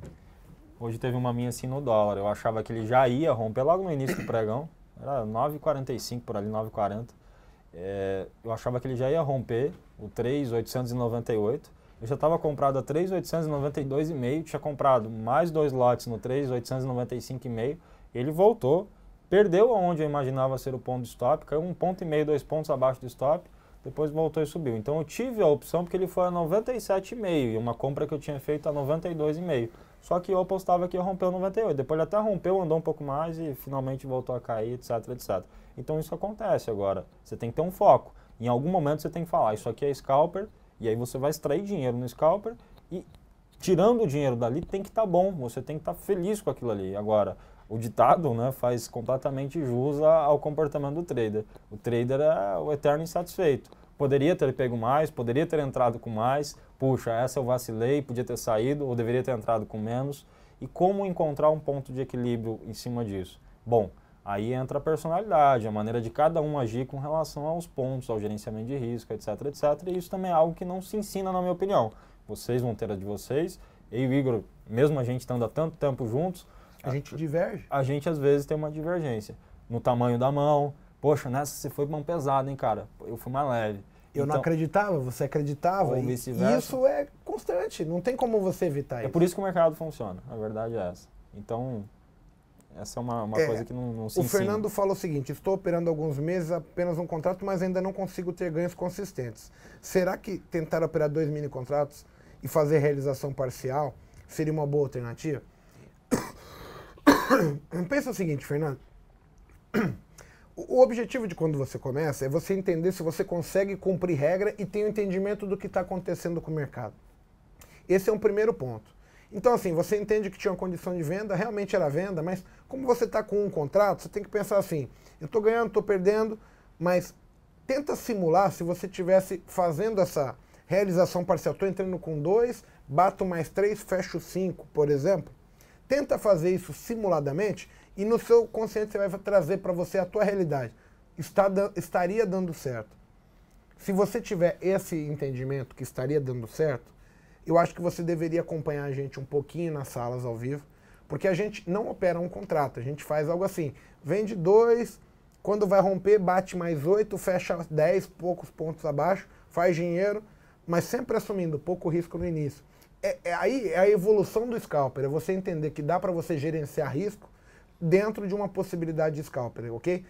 Hoje teve uma minha assim no dólar. Eu achava que ele já ia romper logo no início do pregão. Era 9,45 por ali, 9,40. É, eu achava que ele já ia romper o 3,898. Eu já estava comprado a 3,892,5. Tinha comprado mais dois lotes no 3,895,5. Ele voltou, perdeu onde eu imaginava ser o ponto de stop, caiu um ponto e meio, dois pontos abaixo do stop, depois voltou e subiu. Então eu tive a opção porque ele foi a 97,5 e uma compra que eu tinha feito a 92,5. Só que eu apostava que ia romper o 98. Depois ele até rompeu, andou um pouco mais e finalmente voltou a cair, etc, etc. Então isso acontece agora. Você tem que ter um foco. Em algum momento você tem que falar, isso aqui é scalper, e aí você vai extrair dinheiro no scalper e tirando o dinheiro dali tem que estar tá bom, você tem que estar tá feliz com aquilo ali. Agora, o ditado né, faz completamente jus ao comportamento do trader. O trader é o eterno insatisfeito. Poderia ter pego mais, poderia ter entrado com mais, puxa, essa eu vacilei, podia ter saído, ou deveria ter entrado com menos. E como encontrar um ponto de equilíbrio em cima disso? Bom, aí entra a personalidade, a maneira de cada um agir com relação aos pontos, ao gerenciamento de risco, etc, etc. E isso também é algo que não se ensina, na minha opinião. Vocês vão ter a de vocês. Eu e o Igor, mesmo a gente estando há tanto tempo juntos, a, a gente diverge? A gente às vezes tem uma divergência. No tamanho da mão. Poxa, nessa né, você foi mão pesada, hein, cara? Eu fui mais leve. Eu então, não acreditava, você acreditava. Ou vice-versa. Isso é constante, não tem como você evitar é isso. É por isso que o mercado funciona, a verdade é essa. Então, essa é uma, uma é, coisa que não, não se O ensina. Fernando fala o seguinte: estou operando alguns meses apenas um contrato, mas ainda não consigo ter ganhos consistentes. Será que tentar operar dois mini contratos e fazer realização parcial seria uma boa alternativa? Então, pensa o seguinte, Fernando. O objetivo de quando você começa é você entender se você consegue cumprir regra e tem o um entendimento do que está acontecendo com o mercado. Esse é um primeiro ponto. Então, assim, você entende que tinha uma condição de venda, realmente era venda, mas como você está com um contrato, você tem que pensar assim: eu estou ganhando, estou perdendo, mas tenta simular se você tivesse fazendo essa realização parcial. Estou entrando com dois, bato mais três, fecho cinco, por exemplo. Tenta fazer isso simuladamente e no seu consciente você vai trazer para você a tua realidade. Está, estaria dando certo. Se você tiver esse entendimento que estaria dando certo, eu acho que você deveria acompanhar a gente um pouquinho nas salas ao vivo, porque a gente não opera um contrato, a gente faz algo assim, vende dois, quando vai romper, bate mais oito, fecha dez, poucos pontos abaixo, faz dinheiro, mas sempre assumindo pouco risco no início é, é, aí é a evolução do scalper, é você entender que dá para você gerenciar risco dentro de uma possibilidade de scalper, ok?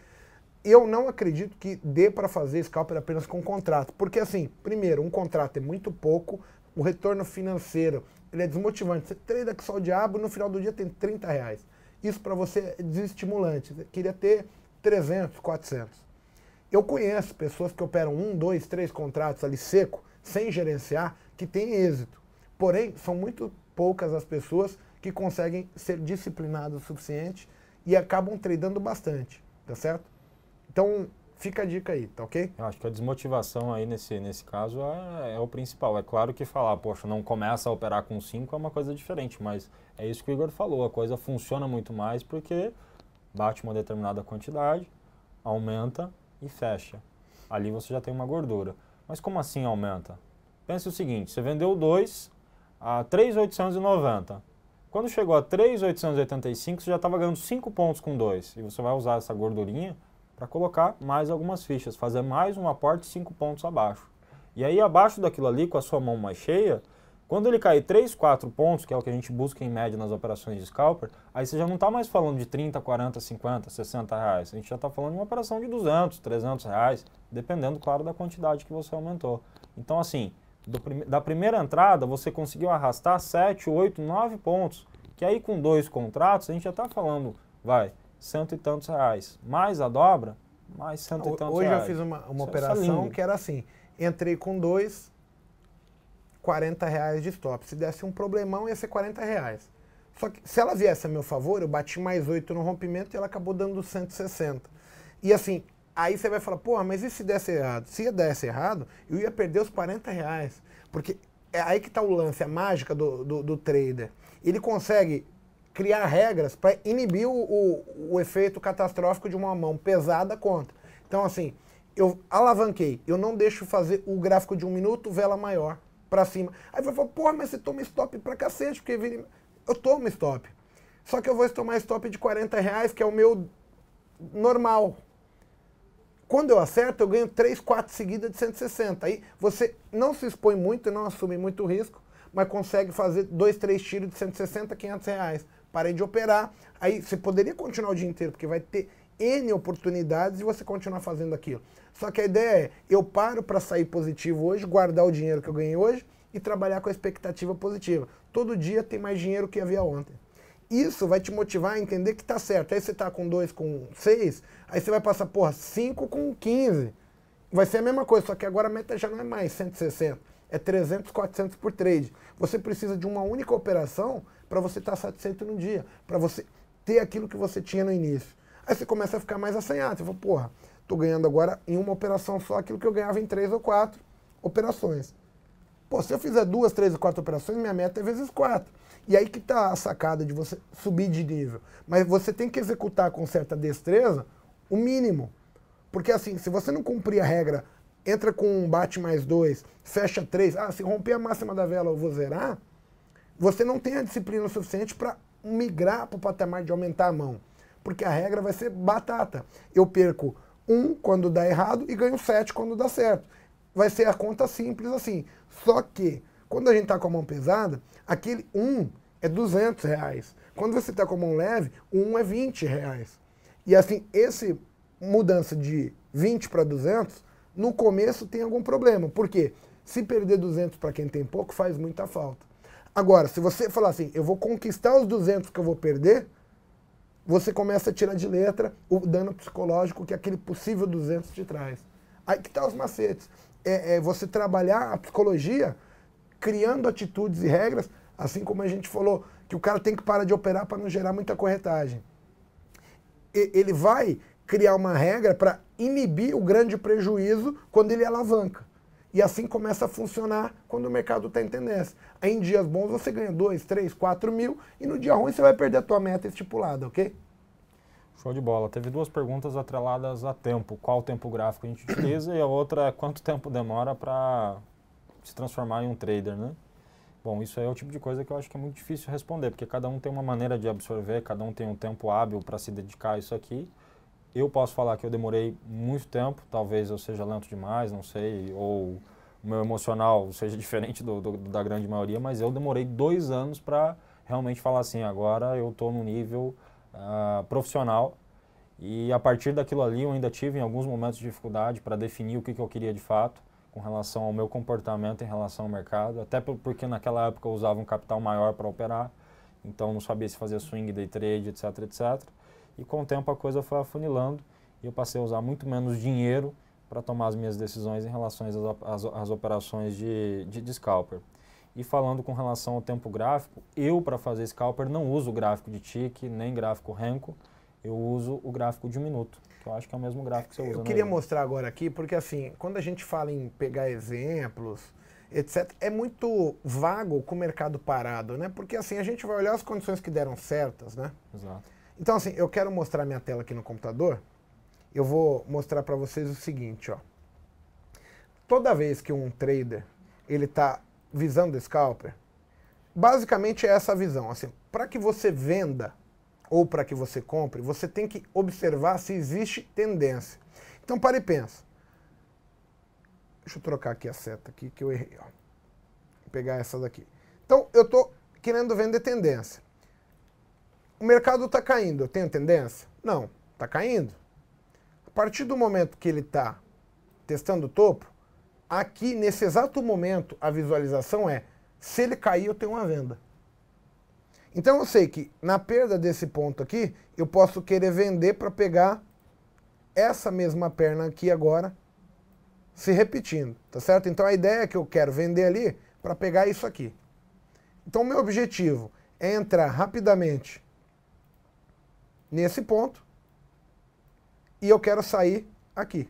Eu não acredito que dê para fazer scalper apenas com contrato, porque assim, primeiro, um contrato é muito pouco, o retorno financeiro ele é desmotivante. Você treina que só o diabo e no final do dia tem 30 reais. Isso para você é desestimulante. Você queria ter 300, 400. Eu conheço pessoas que operam um, dois, três contratos ali seco, sem gerenciar, que têm êxito. Porém, são muito poucas as pessoas que conseguem ser disciplinadas o suficiente e acabam treinando bastante, tá certo? Então, fica a dica aí, tá ok? Eu acho que a desmotivação aí nesse, nesse caso é, é, o principal. É claro que falar, poxa, não começa a operar com 5 é uma coisa diferente, mas é isso que o Igor falou, a coisa funciona muito mais porque bate uma determinada quantidade, aumenta e fecha. Ali você já tem uma gordura. Mas como assim aumenta? Pense o seguinte, você vendeu 2, a 3,890. Quando chegou a 3,885, você já estava ganhando 5 pontos com 2. E você vai usar essa gordurinha para colocar mais algumas fichas, fazer mais um aporte 5 pontos abaixo. E aí, abaixo daquilo ali, com a sua mão mais cheia, quando ele cair 3, 4 pontos, que é o que a gente busca em média nas operações de scalper, aí você já não está mais falando de 30, 40, 50, 60 reais. A gente já está falando de uma operação de 200, 300 reais, dependendo, claro, da quantidade que você aumentou. Então, assim, do, da primeira entrada, você conseguiu arrastar 7, 8, 9 pontos. Que aí com dois contratos, a gente já está falando, vai, cento e tantos reais. Mais a dobra, mais cento e tantos Hoje reais. Hoje eu fiz uma, uma é operação é que era assim, entrei com dois, 40 reais de stop. Se desse um problemão, ia ser 40 reais. Só que se ela viesse a meu favor, eu bati mais 8 no rompimento e ela acabou dando 160. E assim, Aí você vai falar, porra, mas e se desse errado? Se desse errado, eu ia perder os 40 reais. Porque é aí que está o lance, a mágica do, do, do trader. Ele consegue criar regras para inibir o, o, o, efeito catastrófico de uma mão pesada contra. Então, assim, eu alavanquei, eu não deixo fazer o gráfico de um minuto, vela maior para cima. Aí vai falar, porra, mas você toma stop para cacete, porque vira... eu tomo stop. Só que eu vou tomar stop de 40 reais, que é o meu normal. Quando eu acerto, eu ganho 3, 4 seguidas de 160. Aí você não se expõe muito, não assume muito risco, mas consegue fazer 2, 3 tiros de 160, 500 reais. Parei de operar. Aí você poderia continuar o dia inteiro, porque vai ter N oportunidades e você continuar fazendo aquilo. Só que a ideia é, eu paro para sair positivo hoje, guardar o dinheiro que eu ganhei hoje e trabalhar com a expectativa positiva. Todo dia tem mais dinheiro que havia ontem. Isso vai te motivar a entender que está certo. Aí você está com dois, com seis, Aí você vai passar, porra, 5 com 15. Vai ser a mesma coisa, só que agora a meta já não é mais 160, é 300, 400 por trade. Você precisa de uma única operação para você estar tá satisfeito no dia, para você ter aquilo que você tinha no início. Aí você começa a ficar mais assanhado. Você fala, porra, tô ganhando agora em uma operação só aquilo que eu ganhava em três ou quatro operações. Pô, se eu fizer duas, três ou quatro operações, minha meta é vezes quatro. E aí que tá a sacada de você subir de nível. Mas você tem que executar com certa destreza o mínimo. Porque assim, se você não cumprir a regra, entra com um bate mais dois, fecha três, ah, se romper a máxima da vela eu vou zerar, você não tem a disciplina suficiente para migrar para o patamar de aumentar a mão. Porque a regra vai ser batata. Eu perco um quando dá errado e ganho sete quando dá certo. Vai ser a conta simples assim. Só que, quando a gente está com a mão pesada, aquele um é 200 reais. Quando você está com a mão leve, o um é 20 reais. E assim, esse mudança de 20 para 200, no começo tem algum problema. Por quê? Se perder 200 para quem tem pouco, faz muita falta. Agora, se você falar assim, eu vou conquistar os 200 que eu vou perder, você começa a tirar de letra o dano psicológico que aquele possível 200 te traz. Aí que tá os macetes. É, é você trabalhar a psicologia criando atitudes e regras, assim como a gente falou, que o cara tem que parar de operar para não gerar muita corretagem ele vai criar uma regra para inibir o grande prejuízo quando ele alavanca. E assim começa a funcionar quando o mercado está em tendência. Aí em dias bons você ganha 2, 3, 4 mil e no dia ruim você vai perder a tua meta estipulada, ok? Show de bola. Teve duas perguntas atreladas a tempo. Qual tempo gráfico a gente utiliza e a outra é quanto tempo demora para se transformar em um trader, né? Bom, isso aí é o tipo de coisa que eu acho que é muito difícil responder, porque cada um tem uma maneira de absorver, cada um tem um tempo hábil para se dedicar a isso aqui. Eu posso falar que eu demorei muito tempo, talvez eu seja lento demais, não sei, ou o meu emocional seja diferente do, do, da grande maioria, mas eu demorei dois anos para realmente falar assim, agora eu estou no nível uh, profissional e a partir daquilo ali eu ainda tive em alguns momentos de dificuldade para definir o que, que eu queria de fato com relação ao meu comportamento em relação ao mercado, até porque naquela época eu usava um capital maior para operar, então não sabia se fazia swing, day trade, etc, etc. E com o tempo a coisa foi afunilando e eu passei a usar muito menos dinheiro para tomar as minhas decisões em relação às, às, às operações de, de, de, scalper. E falando com relação ao tempo gráfico, eu para fazer scalper não uso gráfico de tique, nem gráfico renko, eu uso o gráfico de um minuto. Eu acho que é o mesmo gráfico que você usa. Eu queria mostrar agora aqui, porque assim, quando a gente fala em pegar exemplos, etc., é muito vago com o mercado parado, né? Porque assim, a gente vai olhar as condições que deram certas, né? Exato. Então assim, eu quero mostrar minha tela aqui no computador. Eu vou mostrar para vocês o seguinte, ó. Toda vez que um trader, ele tá visando o scalper, basicamente é essa visão, assim, para que você venda ou para que você compre, você tem que observar se existe tendência. Então pare e pensa. Deixa eu trocar aqui a seta aqui que eu errei. Ó. Vou pegar essa daqui. Então eu estou querendo vender tendência. O mercado está caindo, eu tenho tendência? Não, está caindo. A partir do momento que ele está testando o topo, aqui nesse exato momento a visualização é se ele cair eu tenho uma venda. Então eu sei que na perda desse ponto aqui, eu posso querer vender para pegar essa mesma perna aqui agora, se repetindo, tá certo? Então a ideia é que eu quero vender ali para pegar isso aqui. Então o meu objetivo é entrar rapidamente nesse ponto e eu quero sair aqui,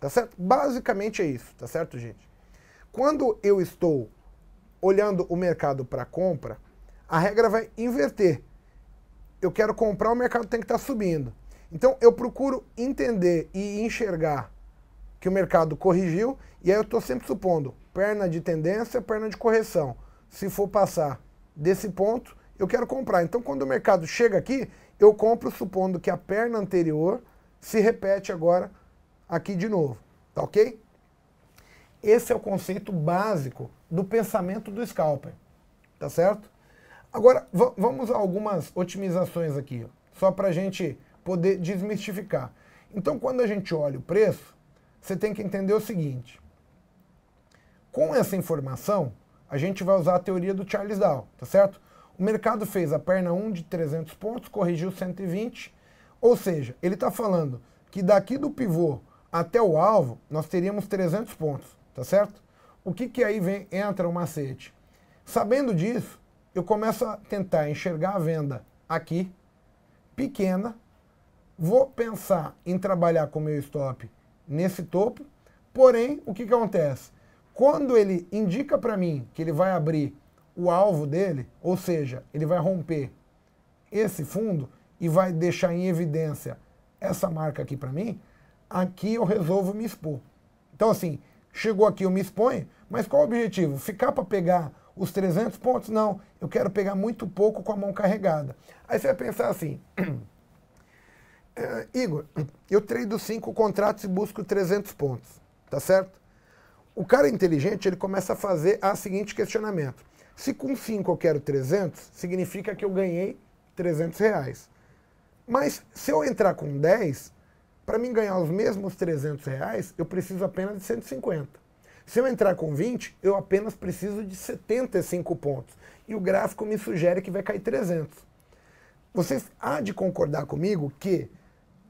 tá certo? Basicamente é isso, tá certo, gente? Quando eu estou olhando o mercado para compra, a regra vai inverter. Eu quero comprar, o mercado tem que estar tá subindo. Então eu procuro entender e enxergar que o mercado corrigiu e aí eu estou sempre supondo perna de tendência, perna de correção. Se for passar desse ponto, eu quero comprar. Então quando o mercado chega aqui, eu compro supondo que a perna anterior se repete agora aqui de novo, tá ok? Esse é o conceito básico do pensamento do scalper, tá certo? Agora, vamos a algumas otimizações aqui, só para a gente poder desmistificar. Então, quando a gente olha o preço, você tem que entender o seguinte. Com essa informação, a gente vai usar a teoria do Charles Dow, tá certo? O mercado fez a perna 1 de 300 pontos, corrigiu 120, ou seja, ele está falando que daqui do pivô até o alvo, nós teríamos 300 pontos, tá certo? O que, que aí vem, entra o macete? Sabendo disso, eu começo a tentar enxergar a venda aqui, pequena, vou pensar em trabalhar com meu stop nesse topo, porém, o que, que acontece? Quando ele indica para mim que ele vai abrir o alvo dele, ou seja, ele vai romper esse fundo e vai deixar em evidência essa marca aqui para mim, aqui eu resolvo me expor. Então, assim, chegou aqui, eu me exponho, mas qual o objetivo? Ficar para pegar os 300 pontos, não. Eu quero pegar muito pouco com a mão carregada. Aí você vai pensar assim, uh, Igor, eu treino cinco contratos e busco 300 pontos, tá certo? O cara inteligente, ele começa a fazer a seguinte questionamento. Se com 5 eu quero 300, significa que eu ganhei 300 reais. Mas se eu entrar com 10, para mim ganhar os mesmos 300 reais, eu preciso apenas de 150. Se eu entrar com 20, eu apenas preciso de 75 pontos. E o gráfico me sugere que vai cair 300. Vocês há de concordar comigo que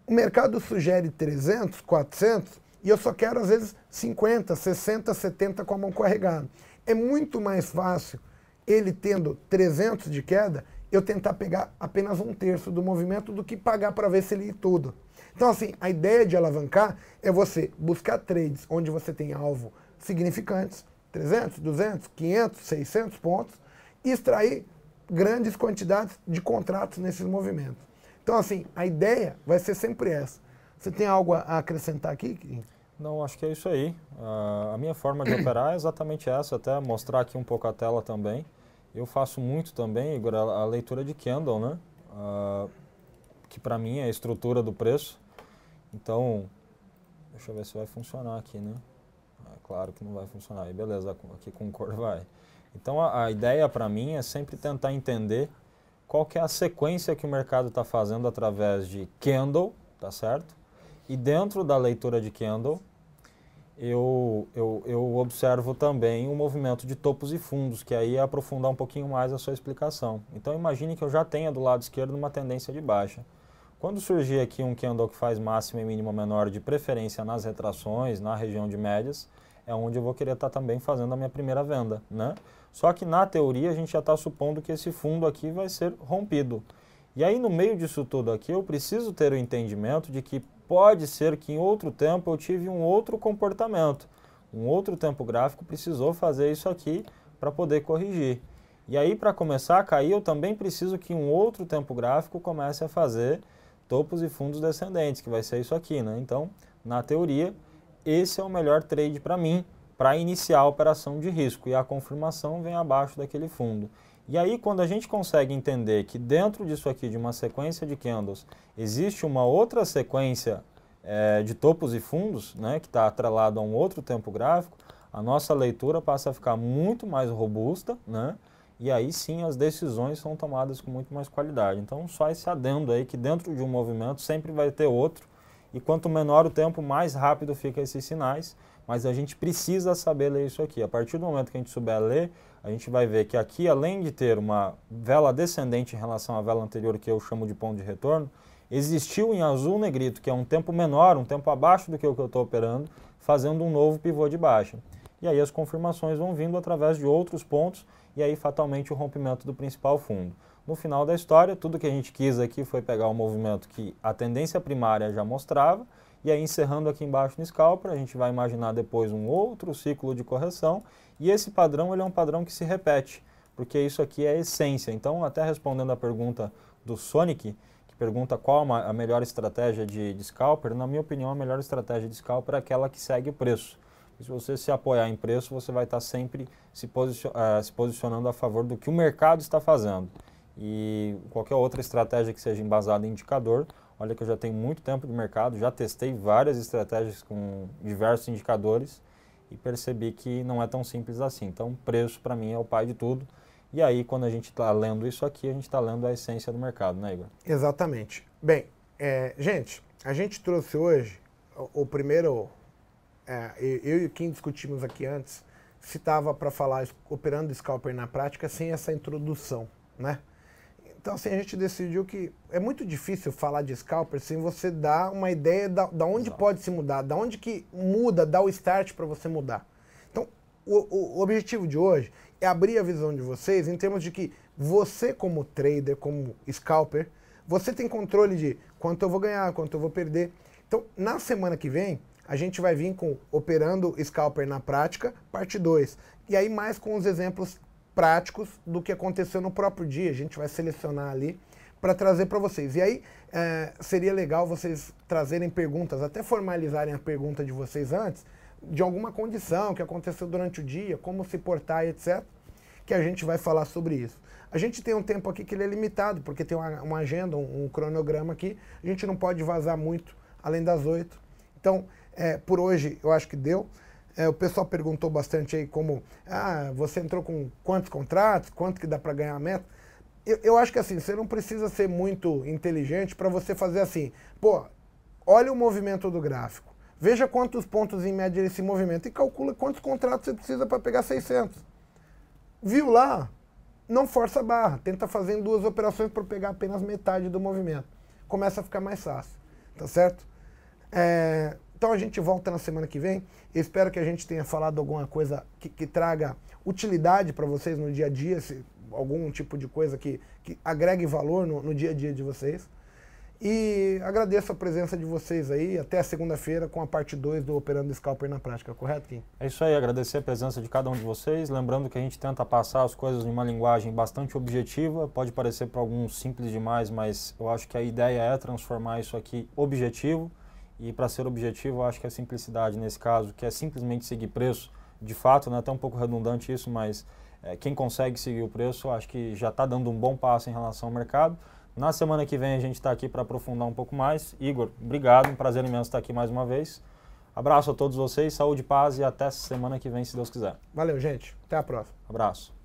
o mercado sugere 300, 400, e eu só quero às vezes 50, 60, 70 com a mão carregada. É muito mais fácil ele tendo 300 de queda, eu tentar pegar apenas um terço do movimento do que pagar para ver se ele ir tudo. Então, assim, a ideia de alavancar é você buscar trades onde você tem alvo significantes, 300, 200, 500, 600 pontos, e extrair grandes quantidades de contratos nesses movimentos. Então, assim, a ideia vai ser sempre essa. Você tem algo a acrescentar aqui, Não, acho que é isso aí. Uh, a minha forma de operar é exatamente essa, até mostrar aqui um pouco a tela também. Eu faço muito também, Igor, a, a leitura de candle, né? Uh, que para mim é a estrutura do preço. Então, deixa eu ver se vai funcionar aqui, né? claro que não vai funcionar. E beleza, aqui com cor vai. Então a, a ideia para mim é sempre tentar entender qual que é a sequência que o mercado está fazendo através de candle, tá certo? E dentro da leitura de candle, eu, eu, eu observo também o movimento de topos e fundos, que aí é aprofundar um pouquinho mais a sua explicação. Então imagine que eu já tenha do lado esquerdo uma tendência de baixa. Quando surgir aqui um candle que faz máxima e mínima menor de preferência nas retrações, na região de médias, é onde eu vou querer estar tá também fazendo a minha primeira venda, né? Só que na teoria a gente já está supondo que esse fundo aqui vai ser rompido. E aí no meio disso tudo aqui eu preciso ter o entendimento de que pode ser que em outro tempo eu tive um outro comportamento, um outro tempo gráfico precisou fazer isso aqui para poder corrigir. E aí para começar a cair eu também preciso que um outro tempo gráfico comece a fazer topos e fundos descendentes, que vai ser isso aqui, né? Então, na teoria, esse é o melhor trade para mim para iniciar a operação de risco e a confirmação vem abaixo daquele fundo. E aí quando a gente consegue entender que dentro disso aqui de uma sequência de candles existe uma outra sequência é, de topos e fundos, né, que está atrelado a um outro tempo gráfico, a nossa leitura passa a ficar muito mais robusta, né? E aí sim as decisões são tomadas com muito mais qualidade. Então só esse adendo aí que dentro de um movimento sempre vai ter outro e quanto menor o tempo, mais rápido ficam esses sinais. Mas a gente precisa saber ler isso aqui. A partir do momento que a gente souber ler, a gente vai ver que aqui, além de ter uma vela descendente em relação à vela anterior, que eu chamo de ponto de retorno, existiu em azul negrito, que é um tempo menor, um tempo abaixo do que o que eu estou operando, fazendo um novo pivô de baixa. E aí as confirmações vão vindo através de outros pontos e aí fatalmente o rompimento do principal fundo. No final da história, tudo que a gente quis aqui foi pegar um movimento que a tendência primária já mostrava, e aí encerrando aqui embaixo no scalper, a gente vai imaginar depois um outro ciclo de correção, e esse padrão ele é um padrão que se repete, porque isso aqui é a essência. Então, até respondendo a pergunta do Sonic, que pergunta qual a melhor estratégia de, de scalper, na minha opinião, a melhor estratégia de scalper é aquela que segue o preço. se você se apoiar em preço, você vai estar sempre se, posicion uh, se posicionando a favor do que o mercado está fazendo e qualquer outra estratégia que seja embasada em indicador. Olha que eu já tenho muito tempo de mercado, já testei várias estratégias com diversos indicadores e percebi que não é tão simples assim. Então, preço para mim é o pai de tudo. E aí, quando a gente está lendo isso aqui, a gente está lendo a essência do mercado, né, Igor? Exatamente. Bem, é, gente, a gente trouxe hoje o, o primeiro. É, eu e o Kim discutimos aqui antes se estava para falar operando scalper na prática sem essa introdução, né? Então, assim, a gente decidiu que é muito difícil falar de scalper sem você dar uma ideia da, da onde Exato. pode se mudar, da onde que muda, dá o start para você mudar. Então, o, o objetivo de hoje é abrir a visão de vocês em termos de que você, como trader, como scalper, você tem controle de quanto eu vou ganhar, quanto eu vou perder. Então, na semana que vem, a gente vai vir com Operando Scalper na Prática, parte 2. E aí mais com os exemplos práticos do que aconteceu no próprio dia. A gente vai selecionar ali para trazer para vocês. E aí é, seria legal vocês trazerem perguntas, até formalizarem a pergunta de vocês antes, de alguma condição que aconteceu durante o dia, como se portar, etc. Que a gente vai falar sobre isso. A gente tem um tempo aqui que ele é limitado, porque tem uma, uma agenda, um, um, cronograma aqui. A gente não pode vazar muito além das oito. Então, é, por hoje eu acho que deu. É, o pessoal perguntou bastante aí como, ah, você entrou com quantos contratos, quanto que dá para ganhar a meta. Eu, eu, acho que assim, você não precisa ser muito inteligente para você fazer assim, pô, olha o movimento do gráfico, veja quantos pontos em média ele se movimenta e calcula quantos contratos você precisa para pegar 600. Viu lá? Não força a barra, tenta fazer duas operações para pegar apenas metade do movimento. Começa a ficar mais fácil, tá certo? É, então a gente volta na semana que vem. espero que a gente tenha falado alguma coisa que, que traga utilidade para vocês no dia a dia, se, algum tipo de coisa que, que agregue valor no, no dia a dia de vocês. E agradeço a presença de vocês aí. Até segunda-feira com a parte 2 do Operando Scalper na Prática, correto, Kim? É isso aí, agradecer a presença de cada um de vocês. Lembrando que a gente tenta passar as coisas em uma linguagem bastante objetiva. Pode parecer para alguns simples demais, mas eu acho que a ideia é transformar isso aqui objetivo. E para ser objetivo, acho que a simplicidade nesse caso, que é simplesmente seguir preço, de fato, né, é até um pouco redundante isso, mas é, quem consegue seguir o preço, acho que já está dando um bom passo em relação ao mercado. Na semana que vem a gente está aqui para aprofundar um pouco mais. Igor, obrigado, um prazer imenso estar tá aqui mais uma vez. Abraço a todos vocês, saúde, paz e até semana que vem, se Deus quiser. Valeu, gente. Até a próxima. Abraço.